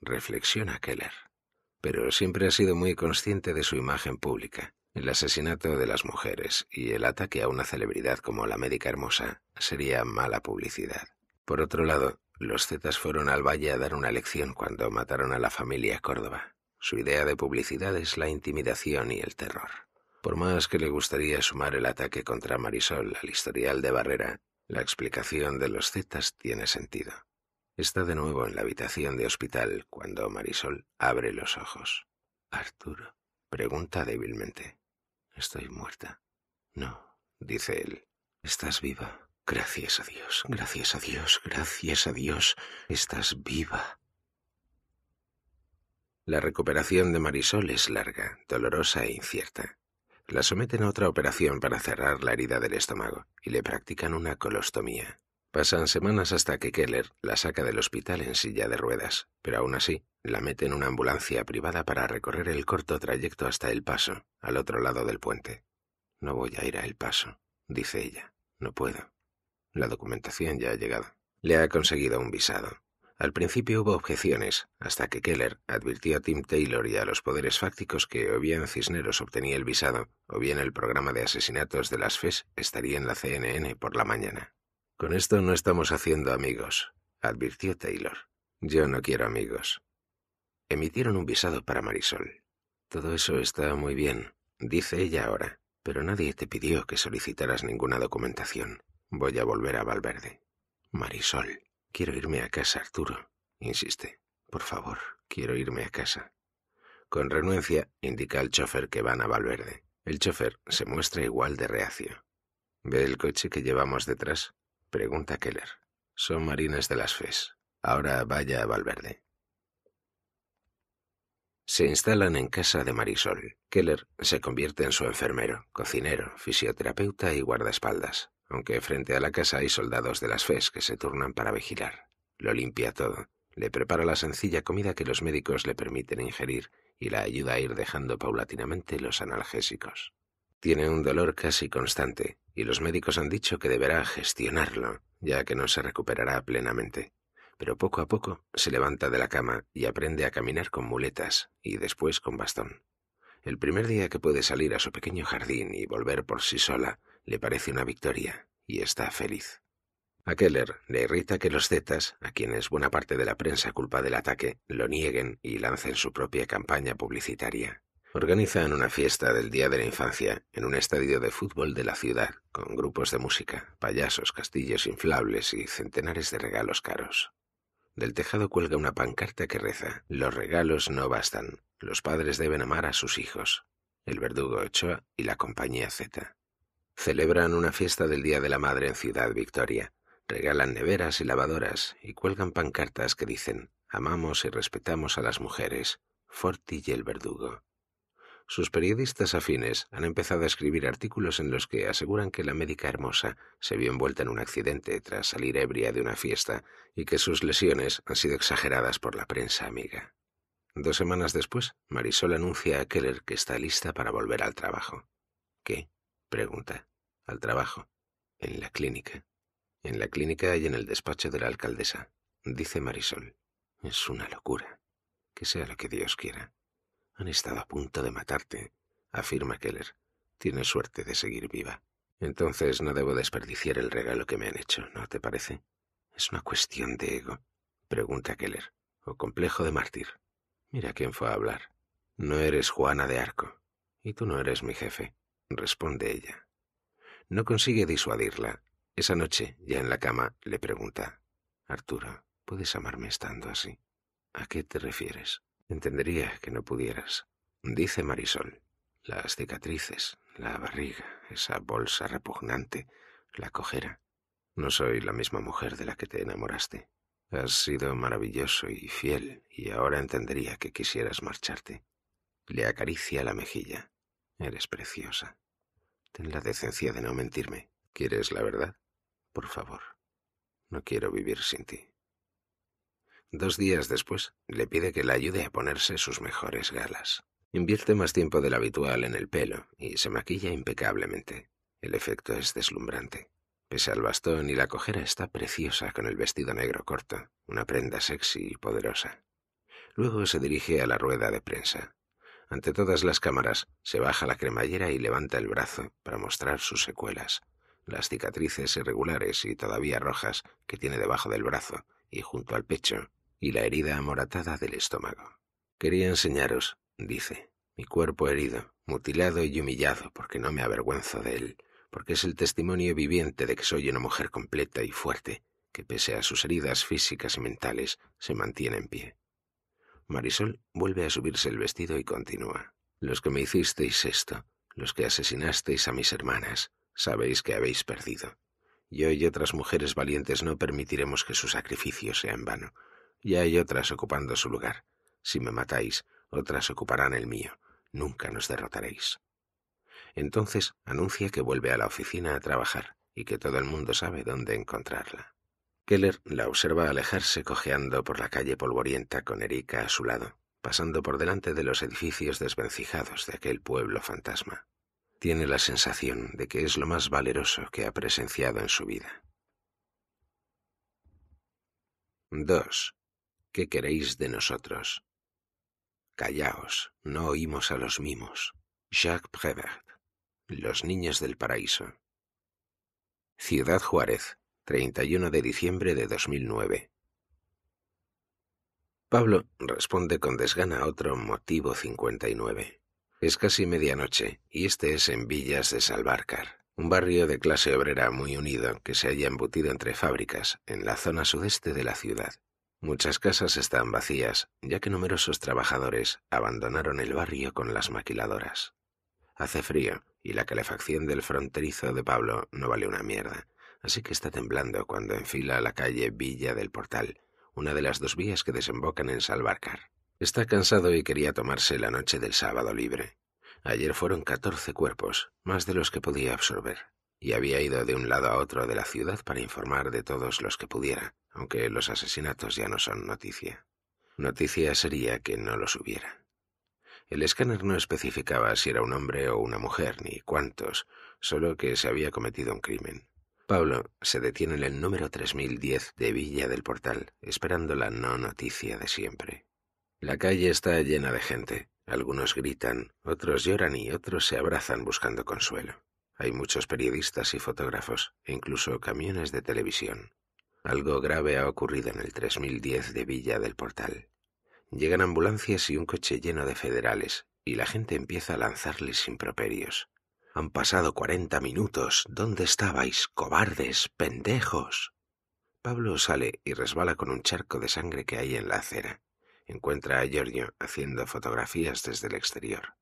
Reflexiona Keller. Pero siempre ha sido muy consciente de su imagen pública. El asesinato de las mujeres y el ataque a una celebridad como la médica hermosa sería mala publicidad. Por otro lado, los Zetas fueron al valle a dar una lección cuando mataron a la familia Córdoba. Su idea de publicidad es la intimidación y el terror. Por más que le gustaría sumar el ataque contra Marisol al historial de Barrera, la explicación de los zetas tiene sentido. Está de nuevo en la habitación de hospital cuando Marisol abre los ojos. Arturo pregunta débilmente. Estoy muerta. No, dice él. Estás viva. Gracias a Dios, gracias a Dios, gracias a Dios. Estás viva. La recuperación de Marisol es larga, dolorosa e incierta. La someten a otra operación para cerrar la herida del estómago y le practican una colostomía. Pasan semanas hasta que Keller la saca del hospital en silla de ruedas, pero aún así la mete en una ambulancia privada para recorrer el corto trayecto hasta El Paso, al otro lado del puente. No voy a ir a El Paso, dice ella. No puedo. La documentación ya ha llegado. Le ha conseguido un visado. Al principio hubo objeciones, hasta que Keller advirtió a Tim Taylor y a los poderes fácticos que o bien Cisneros obtenía el visado, o bien el programa de asesinatos de las FES estaría en la CNN por la mañana. Con esto no estamos haciendo amigos, advirtió Taylor. Yo no quiero amigos. Emitieron un visado para Marisol. Todo eso está muy bien, dice ella ahora, pero nadie te pidió que solicitaras ninguna documentación. Voy a volver a Valverde. Marisol. Quiero irme a casa, Arturo, insiste. Por favor, quiero irme a casa. Con renuencia, indica al chofer que van a Valverde. El chofer se muestra igual de reacio. ¿Ve el coche que llevamos detrás? Pregunta Keller. Son marinas de las FES. Ahora vaya a Valverde. Se instalan en casa de Marisol. Keller se convierte en su enfermero, cocinero, fisioterapeuta y guardaespaldas aunque frente a la casa hay soldados de las FES que se turnan para vigilar. Lo limpia todo, le prepara la sencilla comida que los médicos le permiten ingerir y la ayuda a ir dejando paulatinamente los analgésicos. Tiene un dolor casi constante y los médicos han dicho que deberá gestionarlo, ya que no se recuperará plenamente. Pero poco a poco se levanta de la cama y aprende a caminar con muletas y después con bastón. El primer día que puede salir a su pequeño jardín y volver por sí sola, le parece una victoria y está feliz. A Keller le irrita que los Zetas, a quienes buena parte de la prensa culpa del ataque, lo nieguen y lancen su propia campaña publicitaria. Organizan una fiesta del Día de la Infancia en un estadio de fútbol de la ciudad, con grupos de música, payasos, castillos inflables y centenares de regalos caros. Del tejado cuelga una pancarta que reza, Los regalos no bastan, los padres deben amar a sus hijos. El verdugo Ochoa y la compañía Z. Celebran una fiesta del Día de la Madre en Ciudad Victoria. Regalan neveras y lavadoras y cuelgan pancartas que dicen Amamos y respetamos a las mujeres. Forti y el verdugo. Sus periodistas afines han empezado a escribir artículos en los que aseguran que la médica hermosa se vio envuelta en un accidente tras salir ebria de una fiesta y que sus lesiones han sido exageradas por la prensa amiga. Dos semanas después, Marisol anuncia a Keller que está lista para volver al trabajo. ¿Qué? pregunta al trabajo, en la clínica. En la clínica y en el despacho de la alcaldesa, dice Marisol. Es una locura. Que sea lo que Dios quiera. Han estado a punto de matarte, afirma Keller. Tienes suerte de seguir viva. Entonces no debo desperdiciar el regalo que me han hecho, ¿no te parece? ¿Es una cuestión de ego? Pregunta Keller. ¿O complejo de mártir? Mira quién fue a hablar. No eres Juana de Arco. Y tú no eres mi jefe, responde ella. No consigue disuadirla. Esa noche, ya en la cama, le pregunta, Arturo, ¿puedes amarme estando así? ¿A qué te refieres? Entendería que no pudieras. Dice Marisol, las cicatrices, la barriga, esa bolsa repugnante, la cojera. No soy la misma mujer de la que te enamoraste. Has sido maravilloso y fiel, y ahora entendería que quisieras marcharte. Le acaricia la mejilla. Eres preciosa. Ten la decencia de no mentirme. ¿Quieres la verdad? Por favor. No quiero vivir sin ti. Dos días después, le pide que la ayude a ponerse sus mejores galas. Invierte más tiempo del habitual en el pelo y se maquilla impecablemente. El efecto es deslumbrante. Pese al bastón y la cojera está preciosa con el vestido negro corto, una prenda sexy y poderosa. Luego se dirige a la rueda de prensa. Ante todas las cámaras, se baja la cremallera y levanta el brazo para mostrar sus secuelas, las cicatrices irregulares y todavía rojas que tiene debajo del brazo y junto al pecho, y la herida amoratada del estómago. Quería enseñaros, dice, mi cuerpo herido, mutilado y humillado porque no me avergüenzo de él, porque es el testimonio viviente de que soy una mujer completa y fuerte, que pese a sus heridas físicas y mentales se mantiene en pie. Marisol vuelve a subirse el vestido y continúa. Los que me hicisteis esto, los que asesinasteis a mis hermanas, sabéis que habéis perdido. Yo y otras mujeres valientes no permitiremos que su sacrificio sea en vano. Ya hay otras ocupando su lugar. Si me matáis, otras ocuparán el mío. Nunca nos derrotaréis. Entonces anuncia que vuelve a la oficina a trabajar y que todo el mundo sabe dónde encontrarla. Keller la observa alejarse cojeando por la calle polvorienta con Erika a su lado, pasando por delante de los edificios desvencijados de aquel pueblo fantasma. Tiene la sensación de que es lo más valeroso que ha presenciado en su vida. 2. ¿Qué queréis de nosotros? Callaos, no oímos a los mimos. Jacques Prévert, Los Niños del Paraíso. Ciudad Juárez, 31 de diciembre de 2009. Pablo responde con desgana a otro motivo 59. Es casi medianoche y este es en Villas de Salvarcar, un barrio de clase obrera muy unido que se halla embutido entre fábricas en la zona sudeste de la ciudad. Muchas casas están vacías, ya que numerosos trabajadores abandonaron el barrio con las maquiladoras. Hace frío y la calefacción del fronterizo de Pablo no vale una mierda, así que está temblando cuando enfila a la calle Villa del Portal, una de las dos vías que desembocan en Salvarcar. Está cansado y quería tomarse la noche del sábado libre. Ayer fueron catorce cuerpos, más de los que podía absorber, y había ido de un lado a otro de la ciudad para informar de todos los que pudiera, aunque los asesinatos ya no son noticia. Noticia sería que no los hubiera. El escáner no especificaba si era un hombre o una mujer, ni cuántos, solo que se había cometido un crimen. Pablo se detiene en el número 3010 de Villa del Portal, esperando la no noticia de siempre. La calle está llena de gente. Algunos gritan, otros lloran y otros se abrazan buscando consuelo. Hay muchos periodistas y fotógrafos, e incluso camiones de televisión. Algo grave ha ocurrido en el 3010 de Villa del Portal. Llegan ambulancias y un coche lleno de federales, y la gente empieza a lanzarles improperios. Han pasado cuarenta minutos. ¿Dónde estabais, cobardes, pendejos? Pablo sale y resbala con un charco de sangre que hay en la acera. Encuentra a Giorgio haciendo fotografías desde el exterior.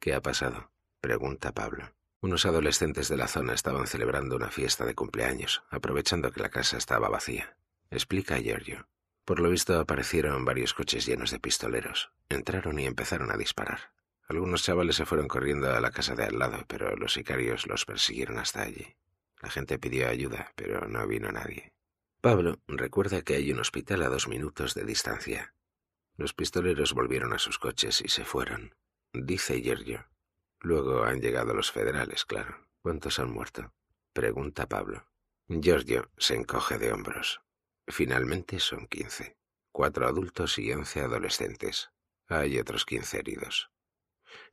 ¿Qué ha pasado? pregunta Pablo. Unos adolescentes de la zona estaban celebrando una fiesta de cumpleaños, aprovechando que la casa estaba vacía. Explica a Giorgio. Por lo visto aparecieron varios coches llenos de pistoleros. Entraron y empezaron a disparar. Algunos chavales se fueron corriendo a la casa de al lado, pero los sicarios los persiguieron hasta allí. La gente pidió ayuda, pero no vino nadie. Pablo recuerda que hay un hospital a dos minutos de distancia. Los pistoleros volvieron a sus coches y se fueron, dice Giorgio. Luego han llegado los federales, claro. ¿Cuántos han muerto? Pregunta Pablo. Giorgio se encoge de hombros. Finalmente son quince. Cuatro adultos y once adolescentes. Hay otros quince heridos.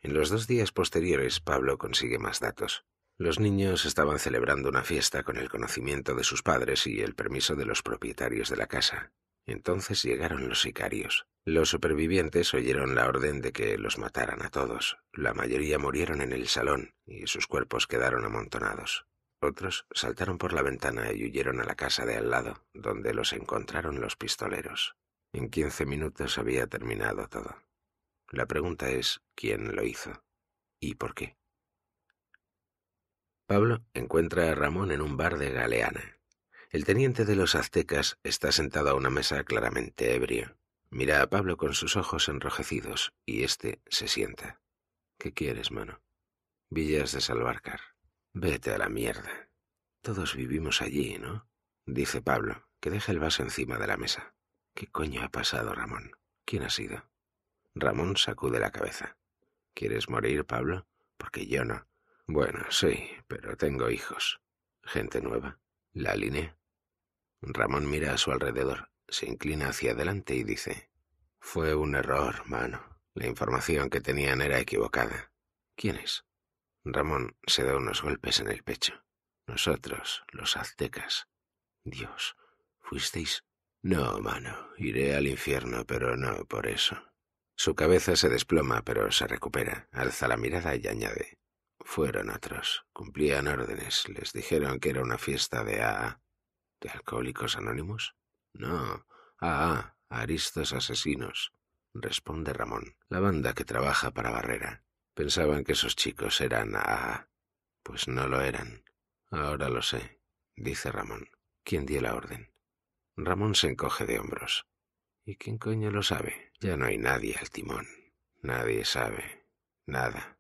En los dos días posteriores Pablo consigue más datos. Los niños estaban celebrando una fiesta con el conocimiento de sus padres y el permiso de los propietarios de la casa. Entonces llegaron los sicarios. Los supervivientes oyeron la orden de que los mataran a todos. La mayoría murieron en el salón y sus cuerpos quedaron amontonados. Otros saltaron por la ventana y huyeron a la casa de al lado, donde los encontraron los pistoleros. En quince minutos había terminado todo. La pregunta es quién lo hizo y por qué. Pablo encuentra a Ramón en un bar de Galeana. El teniente de los aztecas está sentado a una mesa claramente ebrio. Mira a Pablo con sus ojos enrojecidos y éste se sienta. ¿Qué quieres, mano? Villas de Salvarcar. Vete a la mierda. Todos vivimos allí, ¿no? Dice Pablo, que deja el vaso encima de la mesa. ¿Qué coño ha pasado, Ramón? ¿Quién ha sido? Ramón sacude la cabeza. ¿Quieres morir, Pablo? Porque yo no. Bueno, sí, pero tengo hijos. Gente nueva. La línea. Ramón mira a su alrededor, se inclina hacia adelante y dice, Fue un error, mano. La información que tenían era equivocada. ¿Quién es? Ramón se da unos golpes en el pecho. Nosotros, los aztecas. Dios, ¿fuisteis? No, mano, iré al infierno, pero no por eso. Su cabeza se desploma, pero se recupera, alza la mirada y añade. Fueron otros. Cumplían órdenes. Les dijeron que era una fiesta de a, ¿De alcohólicos anónimos? No. AA. Aristos asesinos. Responde Ramón. La banda que trabaja para Barrera. Pensaban que esos chicos eran AA. Pues no lo eran. Ahora lo sé. Dice Ramón. ¿Quién dio la orden? Ramón se encoge de hombros. ¿Y quién coño lo sabe? Ya no hay nadie al timón. Nadie sabe. Nada.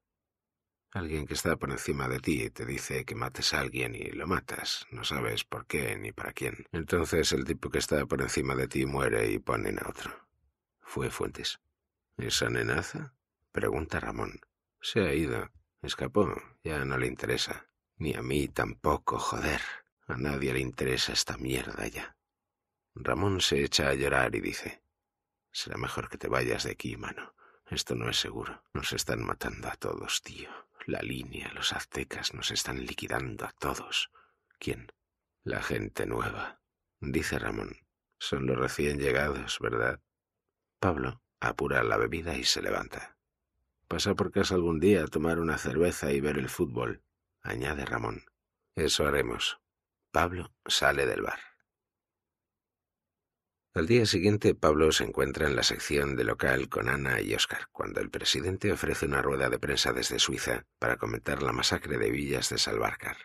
Alguien que está por encima de ti te dice que mates a alguien y lo matas. No sabes por qué ni para quién. Entonces el tipo que está por encima de ti muere y ponen a otro. Fue Fuentes. ¿Esa nenaza? Pregunta Ramón. Se ha ido. Escapó. Ya no le interesa. Ni a mí tampoco, joder. A nadie le interesa esta mierda ya. Ramón se echa a llorar y dice Será mejor que te vayas de aquí, mano. Esto no es seguro. Nos están matando a todos, tío. La línea, los aztecas nos están liquidando a todos. ¿Quién? La gente nueva. Dice Ramón. Son los recién llegados, ¿verdad? Pablo apura la bebida y se levanta. Pasa por casa algún día a tomar una cerveza y ver el fútbol, añade Ramón. Eso haremos. Pablo sale del bar. Al día siguiente, Pablo se encuentra en la sección de local con Ana y Oscar, cuando el presidente ofrece una rueda de prensa desde Suiza para comentar la masacre de Villas de Salvarcar.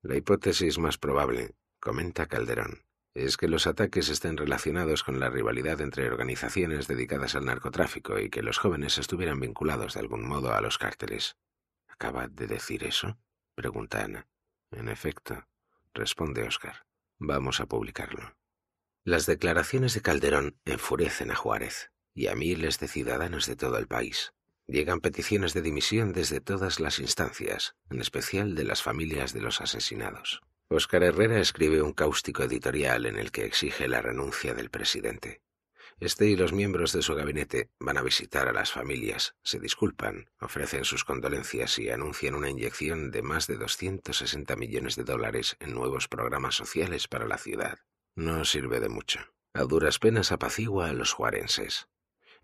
La hipótesis más probable, comenta Calderón, es que los ataques estén relacionados con la rivalidad entre organizaciones dedicadas al narcotráfico y que los jóvenes estuvieran vinculados de algún modo a los cárteles. ¿Acaba de decir eso? pregunta Ana. En efecto, responde Oscar. Vamos a publicarlo. Las declaraciones de Calderón enfurecen a Juárez y a miles de ciudadanos de todo el país. Llegan peticiones de dimisión desde todas las instancias, en especial de las familias de los asesinados. Óscar Herrera escribe un cáustico editorial en el que exige la renuncia del presidente. Este y los miembros de su gabinete van a visitar a las familias, se disculpan, ofrecen sus condolencias y anuncian una inyección de más de 260 millones de dólares en nuevos programas sociales para la ciudad. No sirve de mucho. A duras penas apacigua a los juarenses.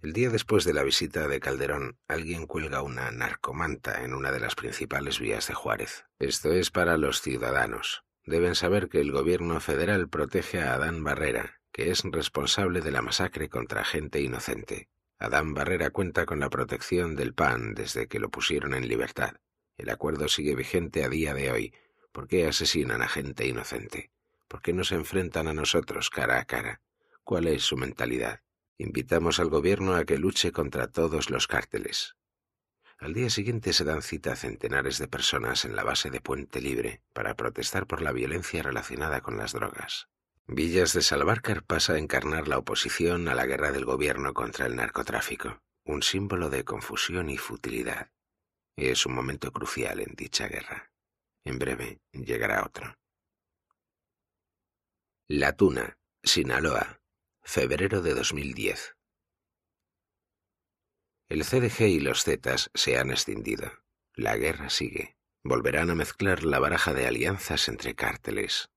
El día después de la visita de Calderón, alguien cuelga una narcomanta en una de las principales vías de Juárez. Esto es para los ciudadanos. Deben saber que el gobierno federal protege a Adán Barrera, que es responsable de la masacre contra gente inocente. Adán Barrera cuenta con la protección del PAN desde que lo pusieron en libertad. El acuerdo sigue vigente a día de hoy. ¿Por qué asesinan a gente inocente? ¿Por no nos enfrentan a nosotros cara a cara. ¿Cuál es su mentalidad? Invitamos al gobierno a que luche contra todos los cárteles. Al día siguiente se dan cita a centenares de personas en la base de Puente Libre para protestar por la violencia relacionada con las drogas. Villas de Salvarcar pasa a encarnar la oposición a la guerra del gobierno contra el narcotráfico, un símbolo de confusión y futilidad. Es un momento crucial en dicha guerra. En breve llegará otro. La Tuna, Sinaloa, febrero de 2010. El CDG y los Zetas se han escindido. La guerra sigue. Volverán a mezclar la baraja de alianzas entre cárteles.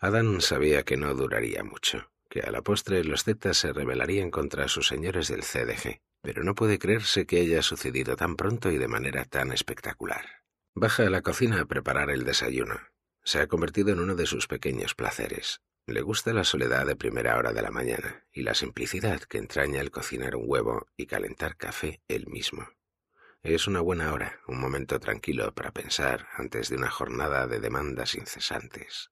Adán sabía que no duraría mucho, que a la postre los Zetas se rebelarían contra sus señores del CDG, pero no puede creerse que haya sucedido tan pronto y de manera tan espectacular. Baja a la cocina a preparar el desayuno. Se ha convertido en uno de sus pequeños placeres. Le gusta la soledad de primera hora de la mañana y la simplicidad que entraña el cocinar un huevo y calentar café él mismo. Es una buena hora, un momento tranquilo para pensar antes de una jornada de demandas incesantes.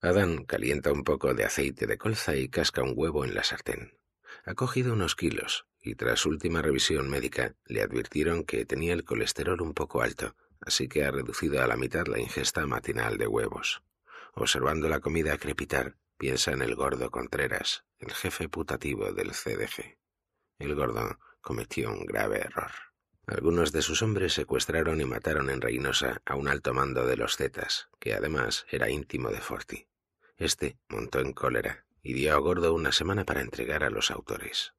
Adán calienta un poco de aceite de colza y casca un huevo en la sartén. Ha cogido unos kilos y tras última revisión médica le advirtieron que tenía el colesterol un poco alto, así que ha reducido a la mitad la ingesta matinal de huevos. Observando la comida crepitar, Piensa en el gordo Contreras, el jefe putativo del CDG. El gordo cometió un grave error. Algunos de sus hombres secuestraron y mataron en Reynosa a un alto mando de los Zetas, que además era íntimo de Forti. Este montó en cólera y dio a Gordo una semana para entregar a los autores.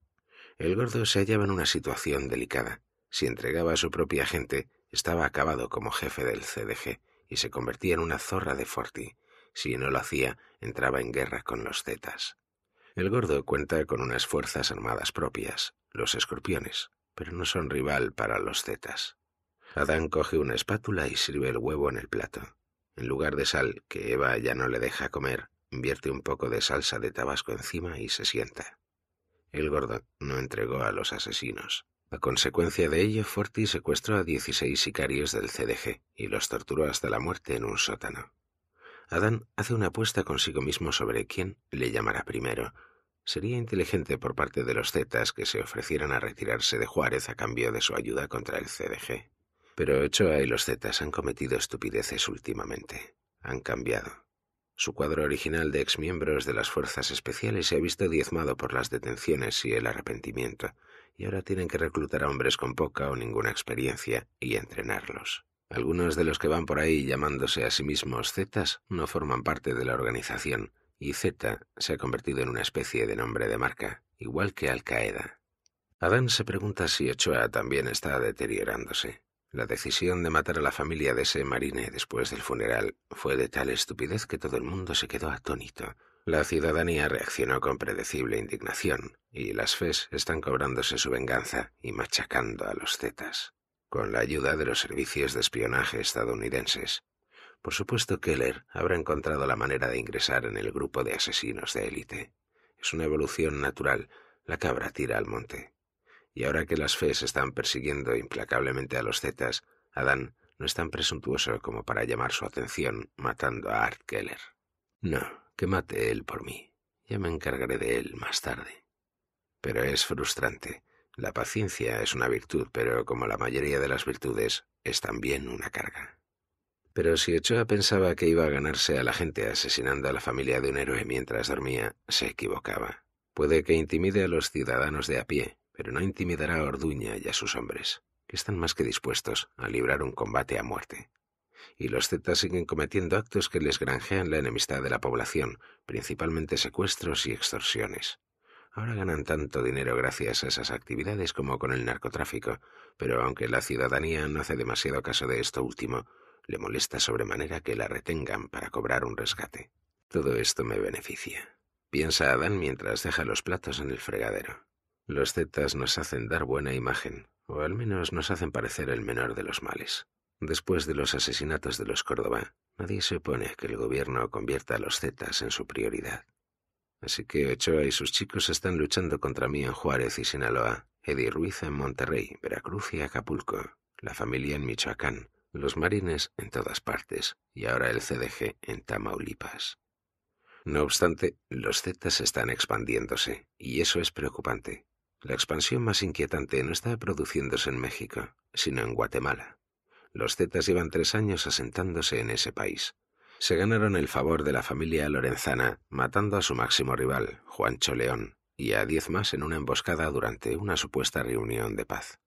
El Gordo se hallaba en una situación delicada. Si entregaba a su propia gente, estaba acabado como jefe del CDG y se convertía en una zorra de Forti, si no lo hacía, entraba en guerra con los Zetas. El gordo cuenta con unas fuerzas armadas propias, los escorpiones, pero no son rival para los Zetas. Adán coge una espátula y sirve el huevo en el plato. En lugar de sal, que Eva ya no le deja comer, invierte un poco de salsa de tabasco encima y se sienta. El gordo no entregó a los asesinos. A consecuencia de ello, Forti secuestró a 16 sicarios del CDG y los torturó hasta la muerte en un sótano. Adán hace una apuesta consigo mismo sobre quién le llamará primero. Sería inteligente por parte de los Zetas que se ofrecieran a retirarse de Juárez a cambio de su ayuda contra el CDG. Pero Ochoa y los Zetas han cometido estupideces últimamente. Han cambiado. Su cuadro original de exmiembros de las fuerzas especiales se ha visto diezmado por las detenciones y el arrepentimiento, y ahora tienen que reclutar a hombres con poca o ninguna experiencia y entrenarlos. Algunos de los que van por ahí llamándose a sí mismos Zetas no forman parte de la organización, y Z se ha convertido en una especie de nombre de marca, igual que Al Qaeda. Adán se pregunta si Ochoa también está deteriorándose. La decisión de matar a la familia de ese marine después del funeral fue de tal estupidez que todo el mundo se quedó atónito. La ciudadanía reaccionó con predecible indignación, y las FES están cobrándose su venganza y machacando a los Zetas con la ayuda de los servicios de espionaje estadounidenses. Por supuesto, Keller habrá encontrado la manera de ingresar en el grupo de asesinos de élite. Es una evolución natural, la cabra tira al monte. Y ahora que las FES están persiguiendo implacablemente a los Zetas, Adán no es tan presuntuoso como para llamar su atención matando a Art Keller. No, que mate él por mí. Ya me encargaré de él más tarde. Pero es frustrante. La paciencia es una virtud, pero como la mayoría de las virtudes, es también una carga. Pero si Ochoa pensaba que iba a ganarse a la gente asesinando a la familia de un héroe mientras dormía, se equivocaba. Puede que intimide a los ciudadanos de a pie, pero no intimidará a Orduña y a sus hombres, que están más que dispuestos a librar un combate a muerte. Y los Zetas siguen cometiendo actos que les granjean la enemistad de la población, principalmente secuestros y extorsiones. Ahora ganan tanto dinero gracias a esas actividades como con el narcotráfico, pero aunque la ciudadanía no hace demasiado caso de esto último, le molesta sobremanera que la retengan para cobrar un rescate. Todo esto me beneficia. Piensa Adán mientras deja los platos en el fregadero. Los zetas nos hacen dar buena imagen, o al menos nos hacen parecer el menor de los males. Después de los asesinatos de los Córdoba, nadie se opone a que el gobierno convierta a los zetas en su prioridad. Así que Ochoa y sus chicos están luchando contra mí en Juárez y Sinaloa, Eddie Ruiz en Monterrey, Veracruz y Acapulco, la familia en Michoacán, los marines en todas partes y ahora el CDG en Tamaulipas. No obstante, los Zetas están expandiéndose y eso es preocupante. La expansión más inquietante no está produciéndose en México, sino en Guatemala. Los Zetas llevan tres años asentándose en ese país, se ganaron el favor de la familia lorenzana, matando a su máximo rival, Juancho León, y a diez más en una emboscada durante una supuesta reunión de paz.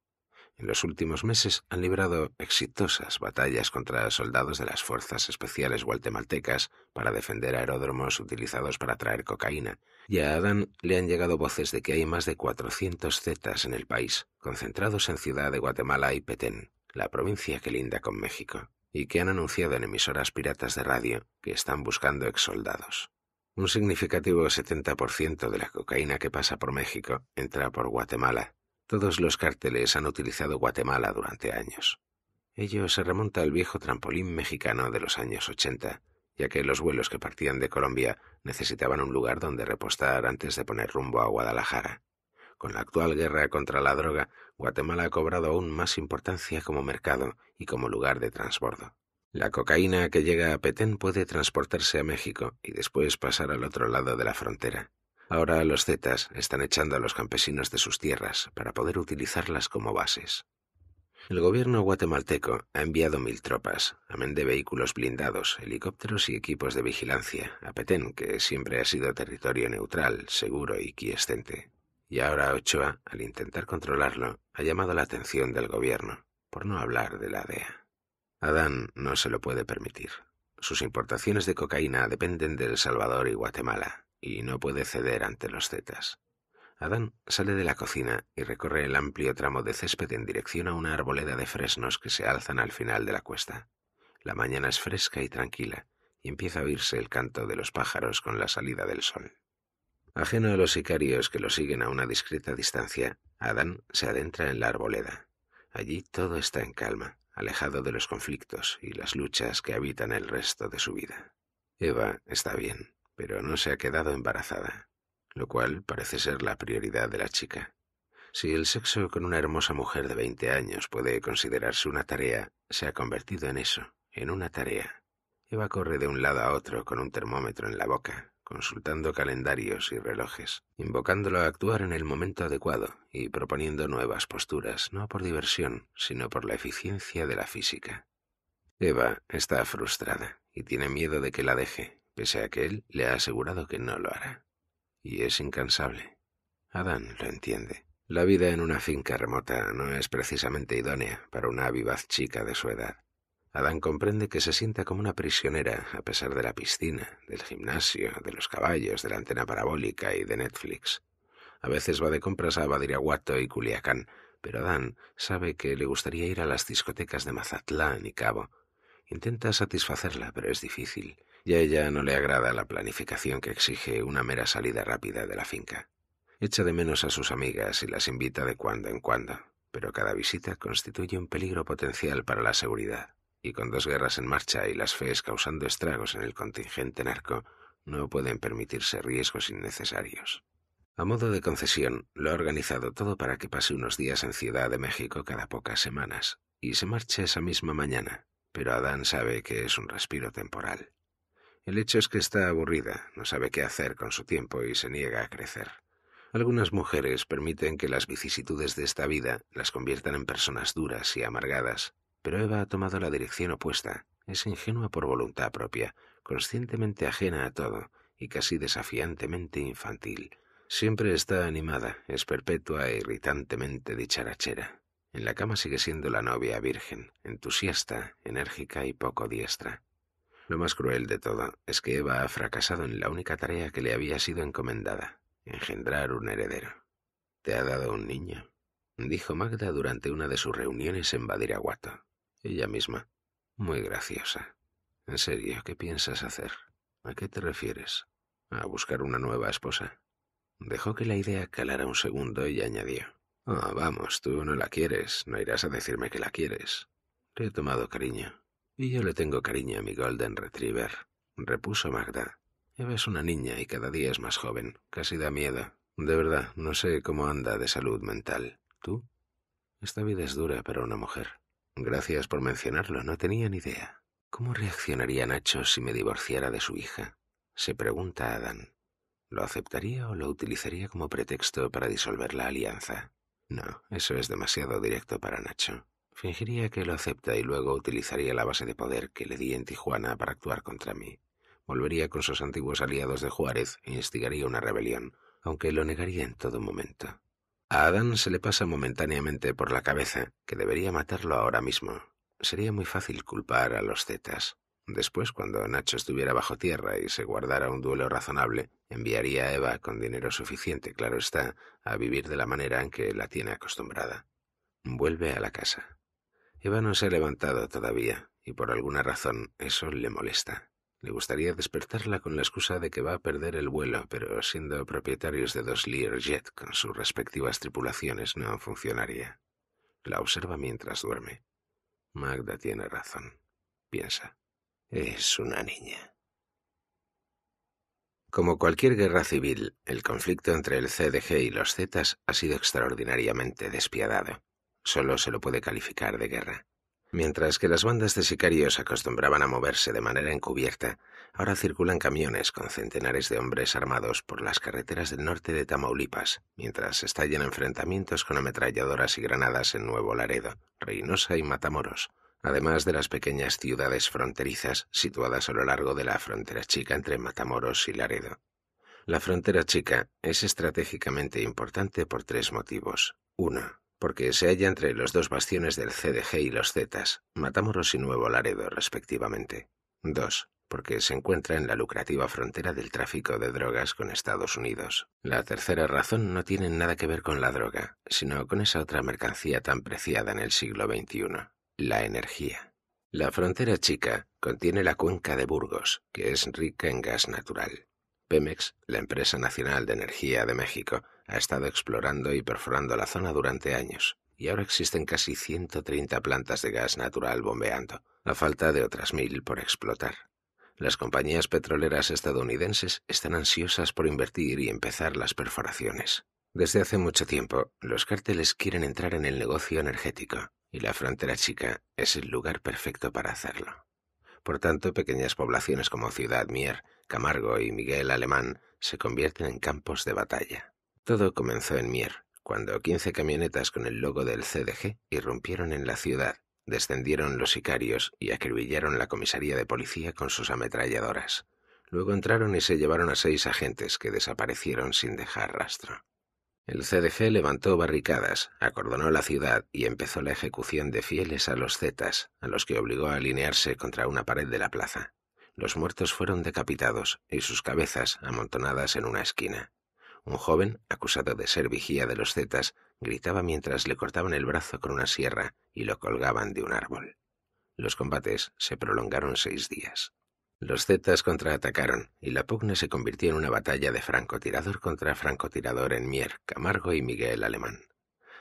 En los últimos meses han librado exitosas batallas contra soldados de las fuerzas especiales guatemaltecas para defender aeródromos utilizados para traer cocaína, y a Adán le han llegado voces de que hay más de 400 zetas en el país, concentrados en Ciudad de Guatemala y Petén, la provincia que linda con México y que han anunciado en emisoras piratas de radio que están buscando exsoldados. Un significativo 70% de la cocaína que pasa por México entra por Guatemala. Todos los cárteles han utilizado Guatemala durante años. Ello se remonta al viejo trampolín mexicano de los años 80, ya que los vuelos que partían de Colombia necesitaban un lugar donde repostar antes de poner rumbo a Guadalajara. Con la actual guerra contra la droga, Guatemala ha cobrado aún más importancia como mercado y como lugar de transbordo. La cocaína que llega a Petén puede transportarse a México y después pasar al otro lado de la frontera. Ahora los zetas están echando a los campesinos de sus tierras para poder utilizarlas como bases. El gobierno guatemalteco ha enviado mil tropas, amén de vehículos blindados, helicópteros y equipos de vigilancia, a Petén, que siempre ha sido territorio neutral, seguro y quiescente. Y ahora Ochoa, al intentar controlarlo, ha llamado la atención del gobierno, por no hablar de la DEA. Adán no se lo puede permitir. Sus importaciones de cocaína dependen de El Salvador y Guatemala, y no puede ceder ante los Zetas. Adán sale de la cocina y recorre el amplio tramo de césped en dirección a una arboleda de fresnos que se alzan al final de la cuesta. La mañana es fresca y tranquila, y empieza a oírse el canto de los pájaros con la salida del sol. Ajeno a los sicarios que lo siguen a una discreta distancia, Adán se adentra en la arboleda. Allí todo está en calma, alejado de los conflictos y las luchas que habitan el resto de su vida. Eva está bien, pero no se ha quedado embarazada, lo cual parece ser la prioridad de la chica. Si el sexo con una hermosa mujer de veinte años puede considerarse una tarea, se ha convertido en eso, en una tarea. Eva corre de un lado a otro con un termómetro en la boca, consultando calendarios y relojes, invocándolo a actuar en el momento adecuado y proponiendo nuevas posturas, no por diversión, sino por la eficiencia de la física. Eva está frustrada y tiene miedo de que la deje, pese a que él le ha asegurado que no lo hará. Y es incansable. Adán lo entiende. La vida en una finca remota no es precisamente idónea para una vivaz chica de su edad. Adán comprende que se sienta como una prisionera a pesar de la piscina, del gimnasio, de los caballos, de la antena parabólica y de Netflix. A veces va de compras a Badiraguato y Culiacán, pero Adán sabe que le gustaría ir a las discotecas de Mazatlán y Cabo. Intenta satisfacerla, pero es difícil, y a ella no le agrada la planificación que exige una mera salida rápida de la finca. Echa de menos a sus amigas y las invita de cuando en cuando, pero cada visita constituye un peligro potencial para la seguridad y con dos guerras en marcha y las fees causando estragos en el contingente narco, no pueden permitirse riesgos innecesarios. A modo de concesión, lo ha organizado todo para que pase unos días en Ciudad de México cada pocas semanas, y se marche esa misma mañana, pero Adán sabe que es un respiro temporal. El hecho es que está aburrida, no sabe qué hacer con su tiempo y se niega a crecer. Algunas mujeres permiten que las vicisitudes de esta vida las conviertan en personas duras y amargadas, pero Eva ha tomado la dirección opuesta. Es ingenua por voluntad propia, conscientemente ajena a todo y casi desafiantemente infantil. Siempre está animada, es perpetua e irritantemente dicharachera. En la cama sigue siendo la novia virgen, entusiasta, enérgica y poco diestra. Lo más cruel de todo es que Eva ha fracasado en la única tarea que le había sido encomendada, engendrar un heredero. ¿Te ha dado un niño? dijo Magda durante una de sus reuniones en Badiraguato. Ella misma. Muy graciosa. En serio, ¿qué piensas hacer? ¿A qué te refieres? ¿A buscar una nueva esposa? Dejó que la idea calara un segundo y añadió. Ah, vamos, tú no la quieres. No irás a decirme que la quieres. «Te he tomado cariño. Y yo le tengo cariño a mi Golden Retriever, repuso Magda. Ya es una niña y cada día es más joven. Casi da miedo. De verdad, no sé cómo anda de salud mental. ¿Tú? Esta vida es dura para una mujer. Gracias por mencionarlo, no tenía ni idea. ¿Cómo reaccionaría Nacho si me divorciara de su hija? Se pregunta Adán. ¿Lo aceptaría o lo utilizaría como pretexto para disolver la alianza? No, eso es demasiado directo para Nacho. Fingiría que lo acepta y luego utilizaría la base de poder que le di en Tijuana para actuar contra mí. Volvería con sus antiguos aliados de Juárez e instigaría una rebelión, aunque lo negaría en todo momento. A Adán se le pasa momentáneamente por la cabeza que debería matarlo ahora mismo. Sería muy fácil culpar a los Zetas. Después, cuando Nacho estuviera bajo tierra y se guardara un duelo razonable, enviaría a Eva, con dinero suficiente, claro está, a vivir de la manera en que la tiene acostumbrada. Vuelve a la casa. Eva no se ha levantado todavía, y por alguna razón eso le molesta. Le gustaría despertarla con la excusa de que va a perder el vuelo, pero siendo propietarios de dos Learjet con sus respectivas tripulaciones no funcionaría. La observa mientras duerme. Magda tiene razón, piensa. Es una niña. Como cualquier guerra civil, el conflicto entre el CDG y los Zetas ha sido extraordinariamente despiadado. Solo se lo puede calificar de guerra. Mientras que las bandas de sicarios acostumbraban a moverse de manera encubierta, ahora circulan camiones con centenares de hombres armados por las carreteras del norte de Tamaulipas, mientras estallan enfrentamientos con ametralladoras y granadas en Nuevo Laredo, Reynosa y Matamoros, además de las pequeñas ciudades fronterizas situadas a lo largo de la frontera chica entre Matamoros y Laredo. La frontera chica es estratégicamente importante por tres motivos. 1 porque se halla entre los dos bastiones del CDG y los Zetas, Matamoros y Nuevo Laredo, respectivamente. 2. Porque se encuentra en la lucrativa frontera del tráfico de drogas con Estados Unidos. La tercera razón no tiene nada que ver con la droga, sino con esa otra mercancía tan preciada en el siglo XXI, la energía. La frontera chica contiene la cuenca de Burgos, que es rica en gas natural. Pemex, la empresa nacional de energía de México, ha estado explorando y perforando la zona durante años, y ahora existen casi 130 plantas de gas natural bombeando, a falta de otras mil por explotar. Las compañías petroleras estadounidenses están ansiosas por invertir y empezar las perforaciones. Desde hace mucho tiempo, los cárteles quieren entrar en el negocio energético, y la frontera chica es el lugar perfecto para hacerlo. Por tanto, pequeñas poblaciones como Ciudad Mier, Camargo y Miguel Alemán se convierten en campos de batalla. Todo comenzó en Mier, cuando quince camionetas con el logo del CDG irrumpieron en la ciudad, descendieron los sicarios y acribillaron la comisaría de policía con sus ametralladoras. Luego entraron y se llevaron a seis agentes que desaparecieron sin dejar rastro. El CDG levantó barricadas, acordonó la ciudad y empezó la ejecución de fieles a los Zetas, a los que obligó a alinearse contra una pared de la plaza. Los muertos fueron decapitados y sus cabezas amontonadas en una esquina. Un joven, acusado de ser vigía de los Zetas, gritaba mientras le cortaban el brazo con una sierra y lo colgaban de un árbol. Los combates se prolongaron seis días. Los Zetas contraatacaron y la pugna se convirtió en una batalla de francotirador contra francotirador en Mier, Camargo y Miguel Alemán.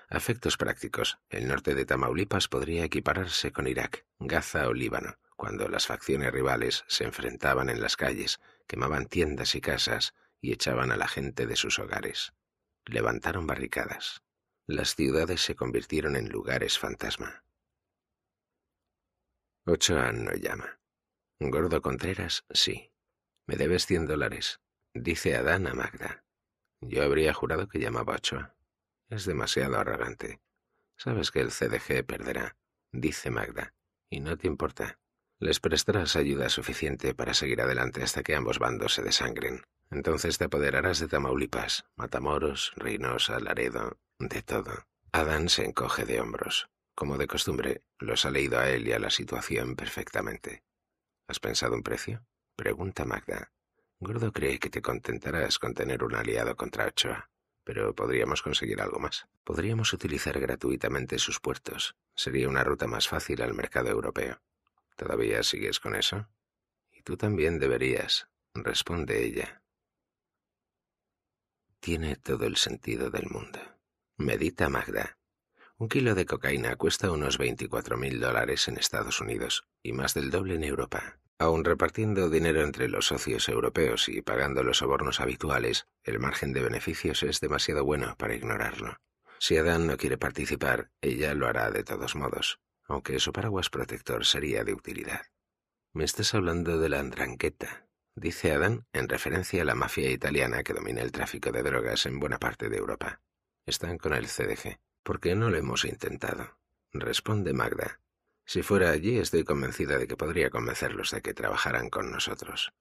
Afectos prácticos, el norte de Tamaulipas podría equipararse con Irak, Gaza o Líbano, cuando las facciones rivales se enfrentaban en las calles, quemaban tiendas y casas y echaban a la gente de sus hogares. Levantaron barricadas. Las ciudades se convirtieron en lugares fantasma. Ochoa no llama. Gordo Contreras, sí. Me debes cien dólares, dice Adán a Magda. Yo habría jurado que llamaba Ochoa. Es demasiado arrogante. Sabes que el CDG perderá, dice Magda. Y no te importa les prestarás ayuda suficiente para seguir adelante hasta que ambos bandos se desangren. Entonces te apoderarás de Tamaulipas, Matamoros, Reynosa, Laredo, de todo. Adán se encoge de hombros. Como de costumbre, los ha leído a él y a la situación perfectamente. ¿Has pensado un precio? Pregunta Magda. Gordo cree que te contentarás con tener un aliado contra Ochoa, pero podríamos conseguir algo más. Podríamos utilizar gratuitamente sus puertos. Sería una ruta más fácil al mercado europeo. ¿Todavía sigues con eso? Y tú también deberías, responde ella. Tiene todo el sentido del mundo. Medita Magda. Un kilo de cocaína cuesta unos veinticuatro mil dólares en Estados Unidos y más del doble en Europa. Aun repartiendo dinero entre los socios europeos y pagando los sobornos habituales, el margen de beneficios es demasiado bueno para ignorarlo. Si Adán no quiere participar, ella lo hará de todos modos aunque su paraguas protector sería de utilidad. Me estás hablando de la andrangheta, dice Adán en referencia a la mafia italiana que domina el tráfico de drogas en buena parte de Europa. Están con el CDG. ¿Por qué no lo hemos intentado? Responde Magda. Si fuera allí estoy convencida de que podría convencerlos de que trabajaran con nosotros.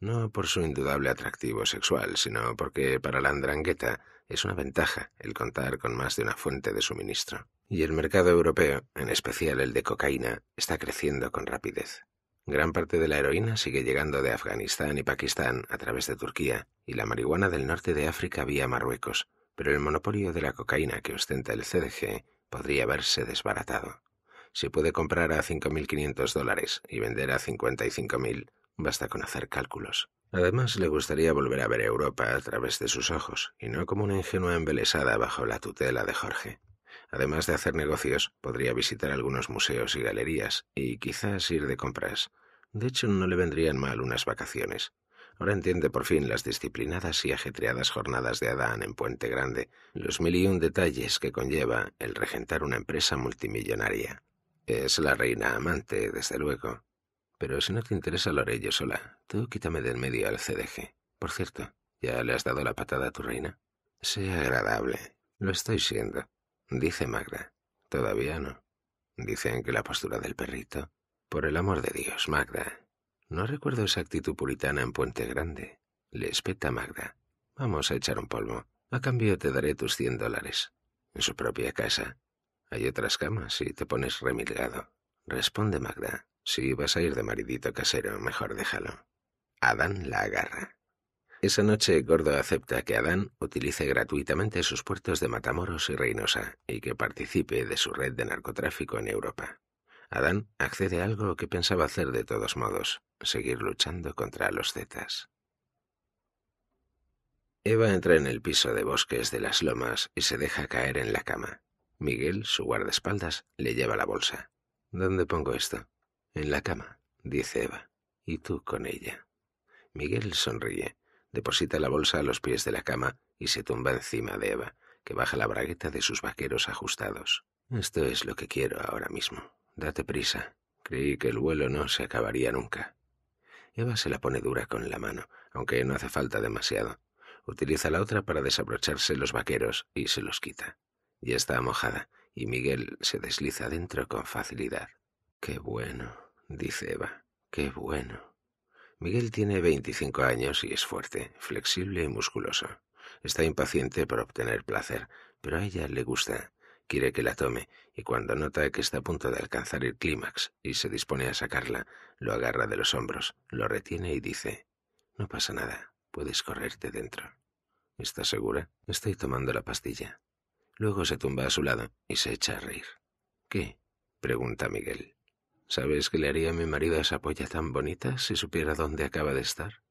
No por su indudable atractivo sexual, sino porque para la andrangheta es una ventaja el contar con más de una fuente de suministro y el mercado europeo, en especial el de cocaína, está creciendo con rapidez. Gran parte de la heroína sigue llegando de Afganistán y Pakistán a través de Turquía y la marihuana del norte de África vía Marruecos, pero el monopolio de la cocaína que ostenta el CDG podría verse desbaratado. Si puede comprar a 5.500 dólares y vender a 55.000, basta con hacer cálculos. Además, le gustaría volver a ver Europa a través de sus ojos, y no como una ingenua embelesada bajo la tutela de Jorge. Además de hacer negocios, podría visitar algunos museos y galerías, y quizás ir de compras. De hecho, no le vendrían mal unas vacaciones. Ahora entiende por fin las disciplinadas y ajetreadas jornadas de Adán en Puente Grande, los mil y un detalles que conlleva el regentar una empresa multimillonaria. Es la reina amante, desde luego. Pero si no te interesa, lo haré yo sola. Tú quítame del medio al CDG. Por cierto, ¿ya le has dado la patada a tu reina? Sea agradable. Lo estoy siendo dice Magda. Todavía no. Dicen que la postura del perrito. Por el amor de Dios, Magda. No recuerdo esa actitud puritana en Puente Grande. Le espeta Magda. Vamos a echar un polvo. A cambio te daré tus cien dólares. En su propia casa. Hay otras camas y te pones remilgado. Responde Magda. Si vas a ir de maridito casero, mejor déjalo. Adán la agarra. Esa noche, Gordo acepta que Adán utilice gratuitamente sus puertos de Matamoros y Reynosa y que participe de su red de narcotráfico en Europa. Adán accede a algo que pensaba hacer de todos modos, seguir luchando contra los Zetas. Eva entra en el piso de bosques de las lomas y se deja caer en la cama. Miguel, su guardaespaldas, le lleva la bolsa. ¿Dónde pongo esto? En la cama, dice Eva. Y tú con ella. Miguel sonríe deposita la bolsa a los pies de la cama y se tumba encima de Eva, que baja la bragueta de sus vaqueros ajustados. Esto es lo que quiero ahora mismo. Date prisa. Creí que el vuelo no se acabaría nunca. Eva se la pone dura con la mano, aunque no hace falta demasiado. Utiliza la otra para desabrocharse los vaqueros y se los quita. Ya está mojada, y Miguel se desliza adentro con facilidad. Qué bueno, dice Eva, qué bueno. Miguel tiene veinticinco años y es fuerte, flexible y musculoso. Está impaciente por obtener placer, pero a ella le gusta. Quiere que la tome y cuando nota que está a punto de alcanzar el clímax y se dispone a sacarla, lo agarra de los hombros, lo retiene y dice, No pasa nada, puedes correrte dentro. ¿Estás segura? Estoy tomando la pastilla. Luego se tumba a su lado y se echa a reír. ¿Qué? pregunta Miguel. ¿Sabes qué le haría a mi marido a esa polla tan bonita si supiera dónde acaba de estar?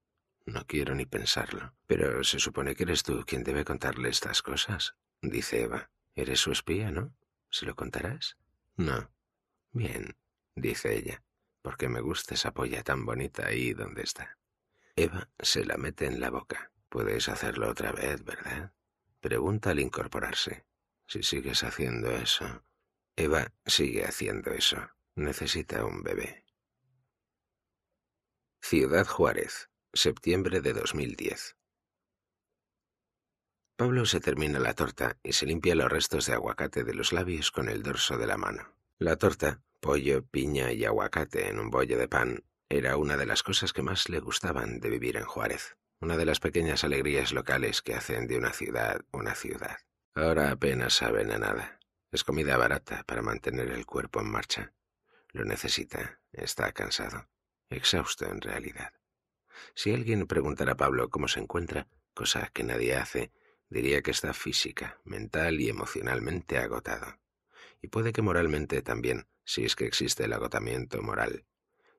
No quiero ni pensarlo. Pero se supone que eres tú quien debe contarle estas cosas, dice Eva. Eres su espía, ¿no? ¿Se lo contarás? No. Bien, dice ella, porque me gusta esa polla tan bonita ahí donde está. Eva se la mete en la boca. Puedes hacerlo otra vez, ¿verdad? Pregunta al incorporarse. Si sigues haciendo eso. Eva sigue haciendo eso necesita un bebé. Ciudad Juárez, septiembre de 2010. Pablo se termina la torta y se limpia los restos de aguacate de los labios con el dorso de la mano. La torta, pollo, piña y aguacate en un bollo de pan, era una de las cosas que más le gustaban de vivir en Juárez, una de las pequeñas alegrías locales que hacen de una ciudad una ciudad. Ahora apenas saben a nada. Es comida barata para mantener el cuerpo en marcha. Lo necesita. Está cansado. Exhausto, en realidad. Si alguien preguntara a Pablo cómo se encuentra, cosa que nadie hace, diría que está física, mental y emocionalmente agotado. Y puede que moralmente también, si es que existe el agotamiento moral.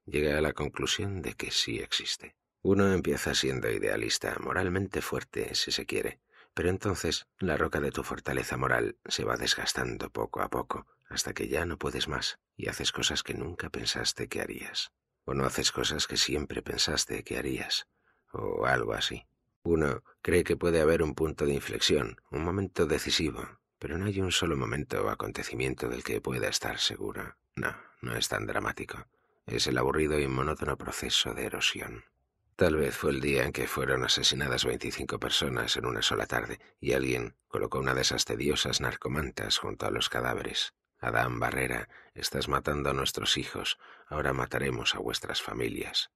Llega a la conclusión de que sí existe. Uno empieza siendo idealista, moralmente fuerte, si se quiere, pero entonces la roca de tu fortaleza moral se va desgastando poco a poco, hasta que ya no puedes más y haces cosas que nunca pensaste que harías. O no haces cosas que siempre pensaste que harías. O algo así. Uno cree que puede haber un punto de inflexión, un momento decisivo, pero no hay un solo momento o acontecimiento del que pueda estar seguro. No, no es tan dramático. Es el aburrido y monótono proceso de erosión. Tal vez fue el día en que fueron asesinadas 25 personas en una sola tarde y alguien colocó una de esas tediosas narcomantas junto a los cadáveres. Adán Barrera, estás matando a nuestros hijos, ahora mataremos a vuestras familias.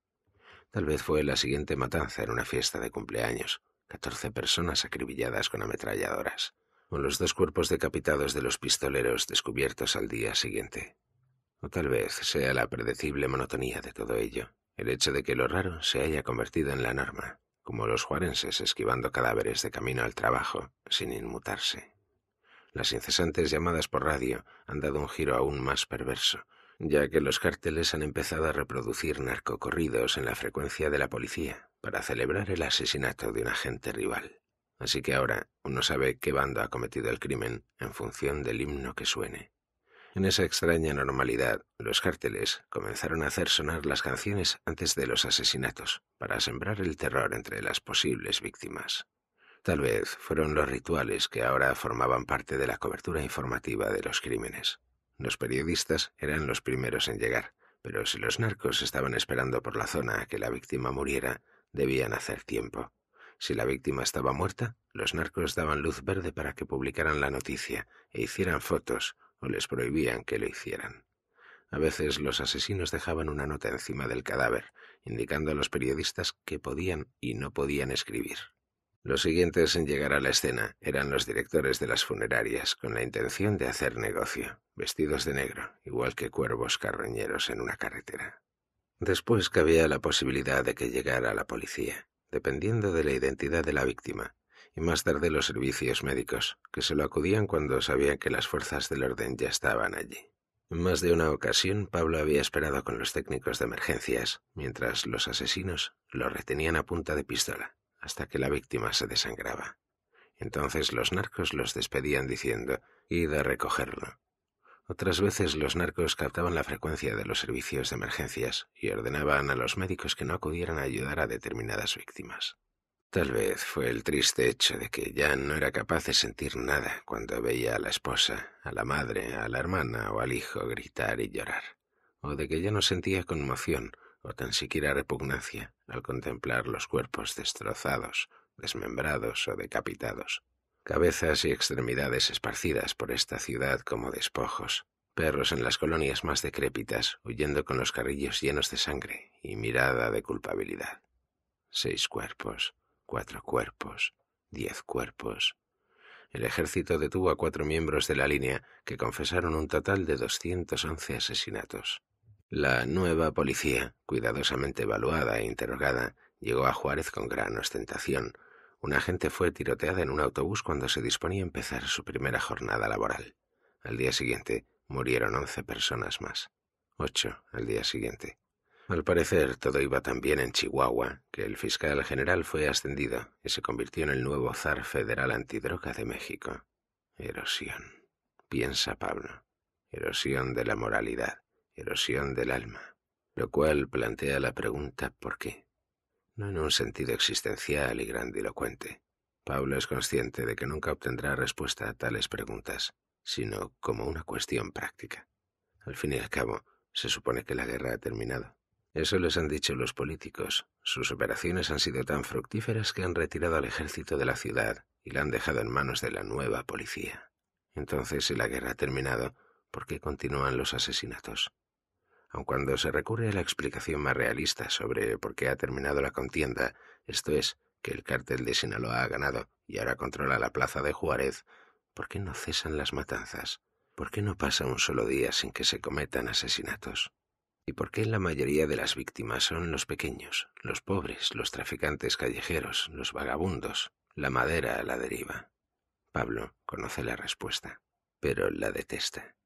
Tal vez fue la siguiente matanza en una fiesta de cumpleaños, catorce personas acribilladas con ametralladoras, o los dos cuerpos decapitados de los pistoleros descubiertos al día siguiente. O tal vez sea la predecible monotonía de todo ello, el hecho de que lo raro se haya convertido en la norma, como los juarenses esquivando cadáveres de camino al trabajo, sin inmutarse. Las incesantes llamadas por radio han dado un giro aún más perverso, ya que los cárteles han empezado a reproducir narcocorridos en la frecuencia de la policía para celebrar el asesinato de un agente rival. Así que ahora uno sabe qué banda ha cometido el crimen en función del himno que suene. En esa extraña normalidad, los cárteles comenzaron a hacer sonar las canciones antes de los asesinatos para sembrar el terror entre las posibles víctimas. Tal vez fueron los rituales que ahora formaban parte de la cobertura informativa de los crímenes. Los periodistas eran los primeros en llegar, pero si los narcos estaban esperando por la zona a que la víctima muriera, debían hacer tiempo. Si la víctima estaba muerta, los narcos daban luz verde para que publicaran la noticia e hicieran fotos o les prohibían que lo hicieran. A veces los asesinos dejaban una nota encima del cadáver, indicando a los periodistas que podían y no podían escribir. Los siguientes en llegar a la escena eran los directores de las funerarias, con la intención de hacer negocio, vestidos de negro, igual que cuervos carroñeros en una carretera. Después cabía la posibilidad de que llegara la policía, dependiendo de la identidad de la víctima, y más tarde los servicios médicos, que se lo acudían cuando sabían que las fuerzas del orden ya estaban allí. En más de una ocasión, Pablo había esperado con los técnicos de emergencias, mientras los asesinos lo retenían a punta de pistola hasta que la víctima se desangraba. Entonces los narcos los despedían diciendo, id a recogerlo. Otras veces los narcos captaban la frecuencia de los servicios de emergencias y ordenaban a los médicos que no acudieran a ayudar a determinadas víctimas. Tal vez fue el triste hecho de que ya no era capaz de sentir nada cuando veía a la esposa, a la madre, a la hermana o al hijo gritar y llorar, o de que ya no sentía conmoción o tan siquiera repugnancia al contemplar los cuerpos destrozados, desmembrados o decapitados, cabezas y extremidades esparcidas por esta ciudad como despojos, perros en las colonias más decrépitas huyendo con los carrillos llenos de sangre y mirada de culpabilidad. Seis cuerpos, cuatro cuerpos, diez cuerpos. El ejército detuvo a cuatro miembros de la línea que confesaron un total de doscientos once asesinatos. La nueva policía, cuidadosamente evaluada e interrogada, llegó a Juárez con gran ostentación. Un agente fue tiroteada en un autobús cuando se disponía a empezar su primera jornada laboral. Al día siguiente murieron once personas más. Ocho al día siguiente. Al parecer, todo iba tan bien en Chihuahua que el fiscal general fue ascendido y se convirtió en el nuevo zar federal antidroga de México. Erosión. Piensa Pablo. Erosión de la moralidad erosión del alma, lo cual plantea la pregunta ¿por qué? No en un sentido existencial y grandilocuente. Pablo es consciente de que nunca obtendrá respuesta a tales preguntas, sino como una cuestión práctica. Al fin y al cabo, se supone que la guerra ha terminado. Eso les han dicho los políticos. Sus operaciones han sido tan fructíferas que han retirado al ejército de la ciudad y la han dejado en manos de la nueva policía. Entonces, si la guerra ha terminado, ¿por qué continúan los asesinatos? aun cuando se recurre a la explicación más realista sobre por qué ha terminado la contienda, esto es, que el cártel de Sinaloa ha ganado y ahora controla la plaza de Juárez, ¿por qué no cesan las matanzas? ¿Por qué no pasa un solo día sin que se cometan asesinatos? ¿Y por qué la mayoría de las víctimas son los pequeños, los pobres, los traficantes callejeros, los vagabundos, la madera a la deriva? Pablo conoce la respuesta, pero la detesta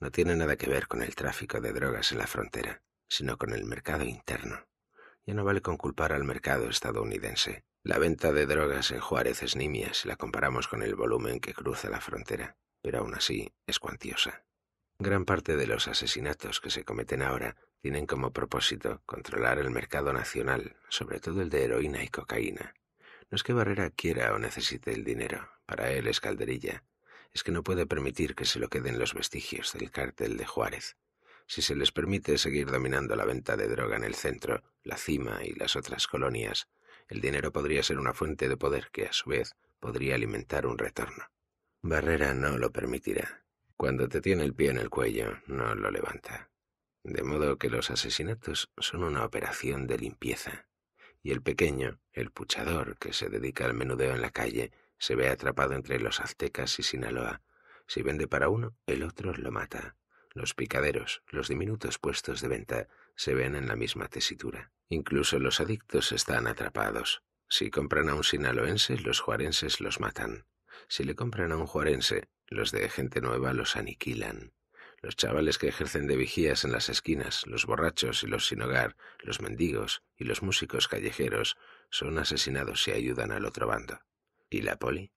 no tiene nada que ver con el tráfico de drogas en la frontera, sino con el mercado interno. Ya no vale con culpar al mercado estadounidense. La venta de drogas en Juárez es nimia si la comparamos con el volumen que cruza la frontera, pero aún así es cuantiosa. Gran parte de los asesinatos que se cometen ahora tienen como propósito controlar el mercado nacional, sobre todo el de heroína y cocaína. No es que Barrera quiera o necesite el dinero, para él es calderilla, es que no puede permitir que se lo queden los vestigios del cártel de Juárez. Si se les permite seguir dominando la venta de droga en el centro, la cima y las otras colonias, el dinero podría ser una fuente de poder que, a su vez, podría alimentar un retorno. Barrera no lo permitirá. Cuando te tiene el pie en el cuello, no lo levanta. De modo que los asesinatos son una operación de limpieza. Y el pequeño, el puchador que se dedica al menudeo en la calle, se ve atrapado entre los aztecas y Sinaloa. Si vende para uno, el otro lo mata. Los picaderos, los diminutos puestos de venta, se ven en la misma tesitura. Incluso los adictos están atrapados. Si compran a un sinaloense, los juarenses los matan. Si le compran a un juarense, los de gente nueva los aniquilan. Los chavales que ejercen de vigías en las esquinas, los borrachos y los sin hogar, los mendigos y los músicos callejeros son asesinados si ayudan al otro bando. ¿Y la poli?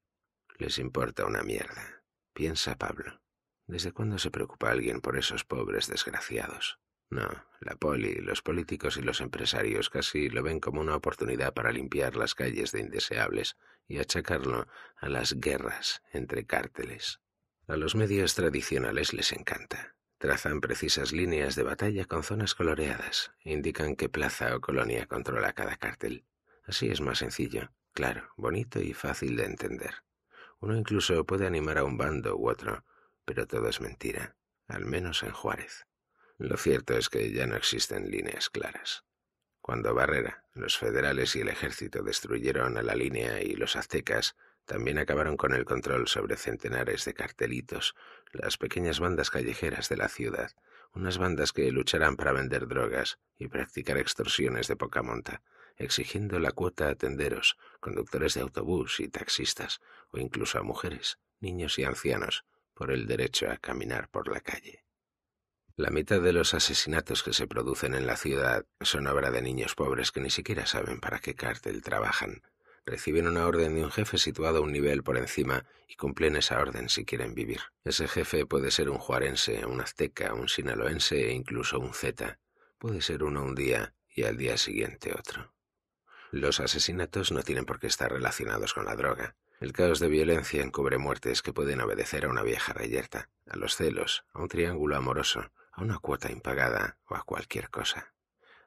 Les importa una mierda, piensa Pablo. ¿Desde cuándo se preocupa alguien por esos pobres desgraciados? No, la poli, los políticos y los empresarios casi lo ven como una oportunidad para limpiar las calles de indeseables y achacarlo a las guerras entre cárteles. A los medios tradicionales les encanta. Trazan precisas líneas de batalla con zonas coloreadas, indican qué plaza o colonia controla cada cártel. Así es más sencillo claro, bonito y fácil de entender. Uno incluso puede animar a un bando u otro, pero todo es mentira, al menos en Juárez. Lo cierto es que ya no existen líneas claras. Cuando Barrera, los federales y el ejército destruyeron a la línea y los aztecas, también acabaron con el control sobre centenares de cartelitos, las pequeñas bandas callejeras de la ciudad, unas bandas que lucharán para vender drogas y practicar extorsiones de poca monta, exigiendo la cuota a tenderos, conductores de autobús y taxistas, o incluso a mujeres, niños y ancianos, por el derecho a caminar por la calle. La mitad de los asesinatos que se producen en la ciudad son obra de niños pobres que ni siquiera saben para qué cártel trabajan. Reciben una orden de un jefe situado a un nivel por encima y cumplen esa orden si quieren vivir. Ese jefe puede ser un juarense, un azteca, un sinaloense e incluso un zeta. Puede ser uno un día y al día siguiente otro. Los asesinatos no tienen por qué estar relacionados con la droga. El caos de violencia encubre muertes que pueden obedecer a una vieja reyerta, a los celos, a un triángulo amoroso, a una cuota impagada o a cualquier cosa.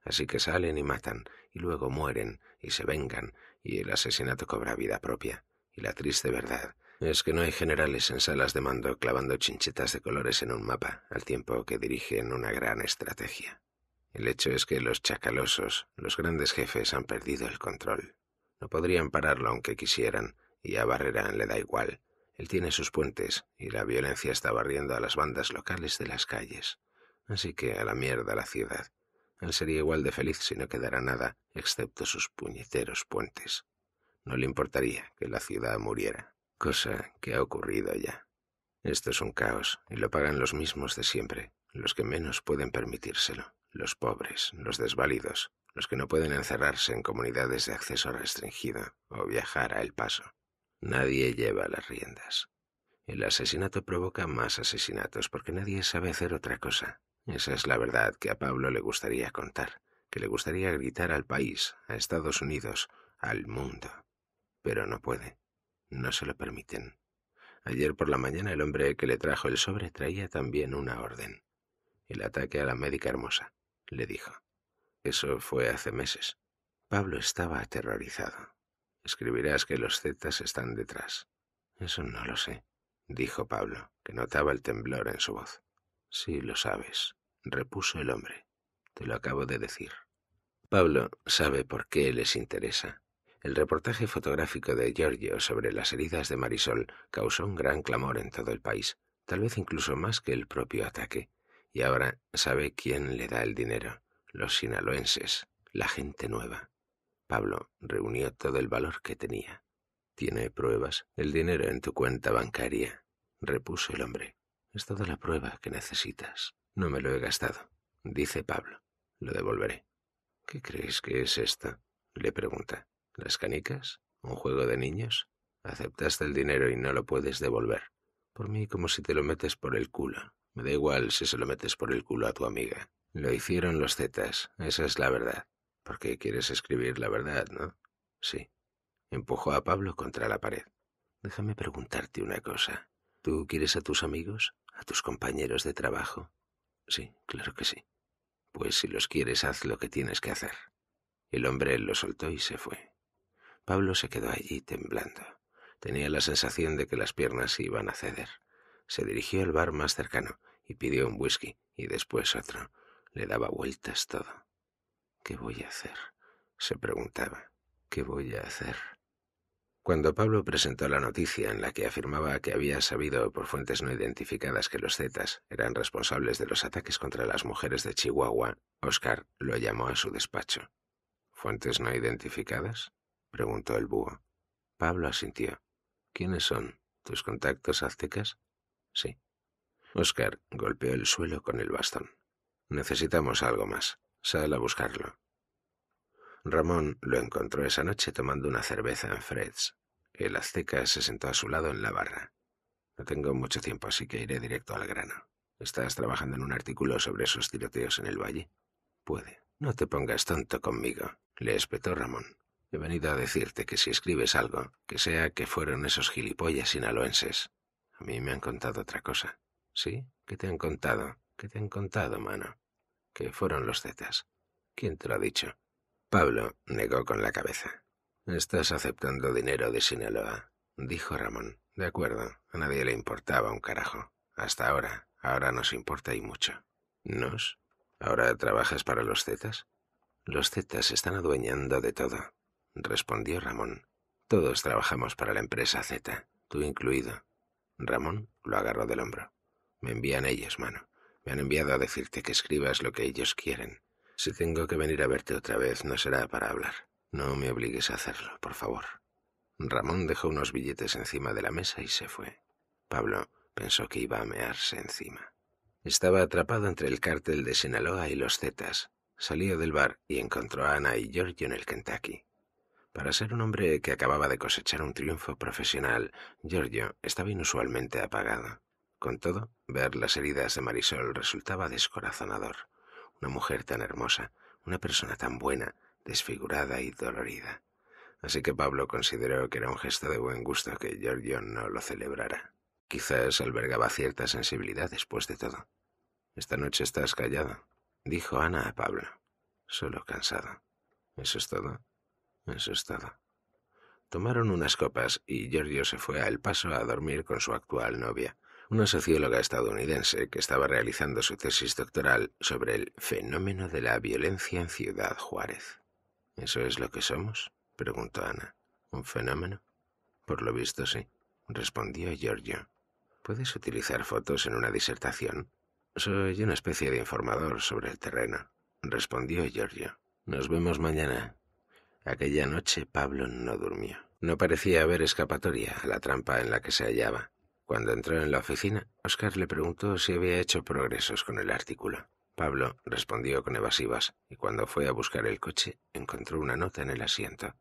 Así que salen y matan, y luego mueren, y se vengan, y el asesinato cobra vida propia. Y la triste verdad es que no hay generales en salas de mando clavando chinchetas de colores en un mapa, al tiempo que dirigen una gran estrategia. El hecho es que los chacalosos, los grandes jefes, han perdido el control. No podrían pararlo aunque quisieran, y a Barrerán le da igual. Él tiene sus puentes, y la violencia está barriendo a las bandas locales de las calles. Así que a la mierda la ciudad. Él sería igual de feliz si no quedara nada, excepto sus puñeteros puentes. No le importaría que la ciudad muriera, cosa que ha ocurrido ya. Esto es un caos, y lo pagan los mismos de siempre, los que menos pueden permitírselo los pobres, los desválidos, los que no pueden encerrarse en comunidades de acceso restringido o viajar a El Paso. Nadie lleva las riendas. El asesinato provoca más asesinatos porque nadie sabe hacer otra cosa. Esa es la verdad que a Pablo le gustaría contar, que le gustaría gritar al país, a Estados Unidos, al mundo. Pero no puede. No se lo permiten. Ayer por la mañana el hombre que le trajo el sobre traía también una orden. El ataque a la médica hermosa le dijo. Eso fue hace meses. Pablo estaba aterrorizado. Escribirás que los Zetas están detrás. Eso no lo sé, dijo Pablo, que notaba el temblor en su voz. Sí, lo sabes, repuso el hombre. Te lo acabo de decir. Pablo sabe por qué les interesa. El reportaje fotográfico de Giorgio sobre las heridas de Marisol causó un gran clamor en todo el país, tal vez incluso más que el propio ataque. Y ahora sabe quién le da el dinero, los sinaloenses, la gente nueva. Pablo reunió todo el valor que tenía. Tiene pruebas, el dinero en tu cuenta bancaria, repuso el hombre. Es toda la prueba que necesitas. No me lo he gastado, dice Pablo. Lo devolveré. ¿Qué crees que es esto? le pregunta. ¿Las canicas? ¿Un juego de niños? Aceptaste el dinero y no lo puedes devolver. Por mí como si te lo metes por el culo, me da igual si se lo metes por el culo a tu amiga. Lo hicieron los Zetas, esa es la verdad. Porque quieres escribir la verdad, ¿no? Sí. Empujó a Pablo contra la pared. Déjame preguntarte una cosa. ¿Tú quieres a tus amigos? ¿A tus compañeros de trabajo? Sí, claro que sí. Pues si los quieres, haz lo que tienes que hacer. El hombre lo soltó y se fue. Pablo se quedó allí temblando. Tenía la sensación de que las piernas iban a ceder. Se dirigió al bar más cercano y pidió un whisky y después otro. Le daba vueltas todo. ¿Qué voy a hacer? se preguntaba. ¿Qué voy a hacer? Cuando Pablo presentó la noticia en la que afirmaba que había sabido por fuentes no identificadas que los Zetas eran responsables de los ataques contra las mujeres de Chihuahua, Oscar lo llamó a su despacho. ¿Fuentes no identificadas? preguntó el búho. Pablo asintió. ¿Quiénes son? ¿Tus contactos aztecas? Sí. Oscar golpeó el suelo con el bastón. Necesitamos algo más. Sal a buscarlo. Ramón lo encontró esa noche tomando una cerveza en Fred's. El azteca se sentó a su lado en la barra. No tengo mucho tiempo, así que iré directo al grano. ¿Estás trabajando en un artículo sobre esos tiroteos en el valle? Puede. No te pongas tonto conmigo, le espetó Ramón. He venido a decirte que si escribes algo, que sea que fueron esos gilipollas sinaloenses. A mí me han contado otra cosa. ¿Sí? ¿Qué te han contado? ¿Qué te han contado, mano? Que fueron los Zetas. ¿Quién te lo ha dicho? Pablo negó con la cabeza. Estás aceptando dinero de Sinaloa, dijo Ramón. De acuerdo, a nadie le importaba un carajo. Hasta ahora, ahora nos importa y mucho. ¿Nos? ¿Ahora trabajas para los Zetas? Los Zetas están adueñando de todo, respondió Ramón. Todos trabajamos para la empresa Zeta, tú incluido. Ramón lo agarró del hombro. Me envían ellos, mano. Me han enviado a decirte que escribas lo que ellos quieren. Si tengo que venir a verte otra vez, no será para hablar. No me obligues a hacerlo, por favor. Ramón dejó unos billetes encima de la mesa y se fue. Pablo pensó que iba a mearse encima. Estaba atrapado entre el cártel de Sinaloa y los Zetas. Salió del bar y encontró a Ana y Giorgio en el Kentucky. Para ser un hombre que acababa de cosechar un triunfo profesional, Giorgio estaba inusualmente apagado. Con todo, ver las heridas de Marisol resultaba descorazonador. Una mujer tan hermosa, una persona tan buena, desfigurada y dolorida. Así que Pablo consideró que era un gesto de buen gusto que Giorgio no lo celebrara. Quizás albergaba cierta sensibilidad después de todo. Esta noche estás callado, dijo Ana a Pablo. Solo cansado. ¿Eso es todo? Eso es Tomaron unas copas y Giorgio se fue al Paso a dormir con su actual novia, una socióloga estadounidense que estaba realizando su tesis doctoral sobre el fenómeno de la violencia en Ciudad Juárez. ¿Eso es lo que somos? preguntó Ana. ¿Un fenómeno? Por lo visto sí, respondió Giorgio. ¿Puedes utilizar fotos en una disertación? Soy una especie de informador sobre el terreno, respondió Giorgio. Nos vemos mañana, Aquella noche Pablo no durmió. No parecía haber escapatoria a la trampa en la que se hallaba. Cuando entró en la oficina, Oscar le preguntó si había hecho progresos con el artículo. Pablo respondió con evasivas, y cuando fue a buscar el coche, encontró una nota en el asiento.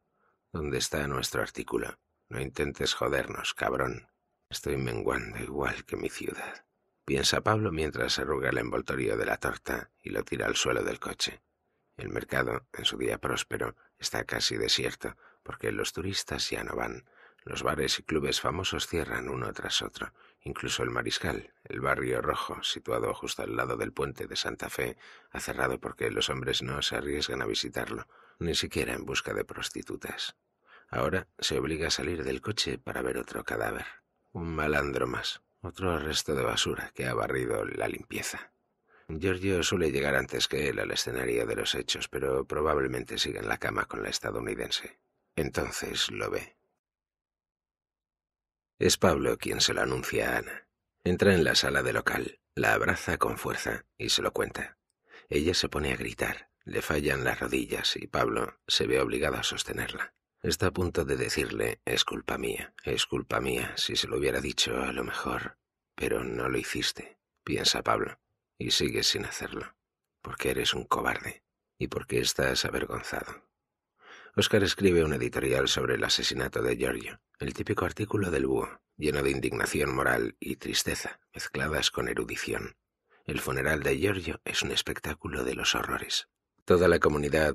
¿Dónde está nuestro artículo? No intentes jodernos, cabrón. Estoy menguando igual que mi ciudad. Piensa Pablo mientras arruga el envoltorio de la torta y lo tira al suelo del coche. El mercado, en su día próspero, está casi desierto, porque los turistas ya no van. Los bares y clubes famosos cierran uno tras otro. Incluso el Mariscal, el barrio rojo, situado justo al lado del puente de Santa Fe, ha cerrado porque los hombres no se arriesgan a visitarlo, ni siquiera en busca de prostitutas. Ahora se obliga a salir del coche para ver otro cadáver. Un malandro más, otro resto de basura que ha barrido la limpieza. Giorgio suele llegar antes que él al escenario de los hechos, pero probablemente siga en la cama con la estadounidense. Entonces lo ve. Es Pablo quien se lo anuncia a Ana. Entra en la sala de local, la abraza con fuerza y se lo cuenta. Ella se pone a gritar, le fallan las rodillas y Pablo se ve obligado a sostenerla. Está a punto de decirle, es culpa mía, es culpa mía, si se lo hubiera dicho a lo mejor, pero no lo hiciste, piensa Pablo y sigues sin hacerlo, porque eres un cobarde y porque estás avergonzado. Oscar escribe un editorial sobre el asesinato de Giorgio, el típico artículo del búho, lleno de indignación moral y tristeza, mezcladas con erudición. El funeral de Giorgio es un espectáculo de los horrores. Toda la comunidad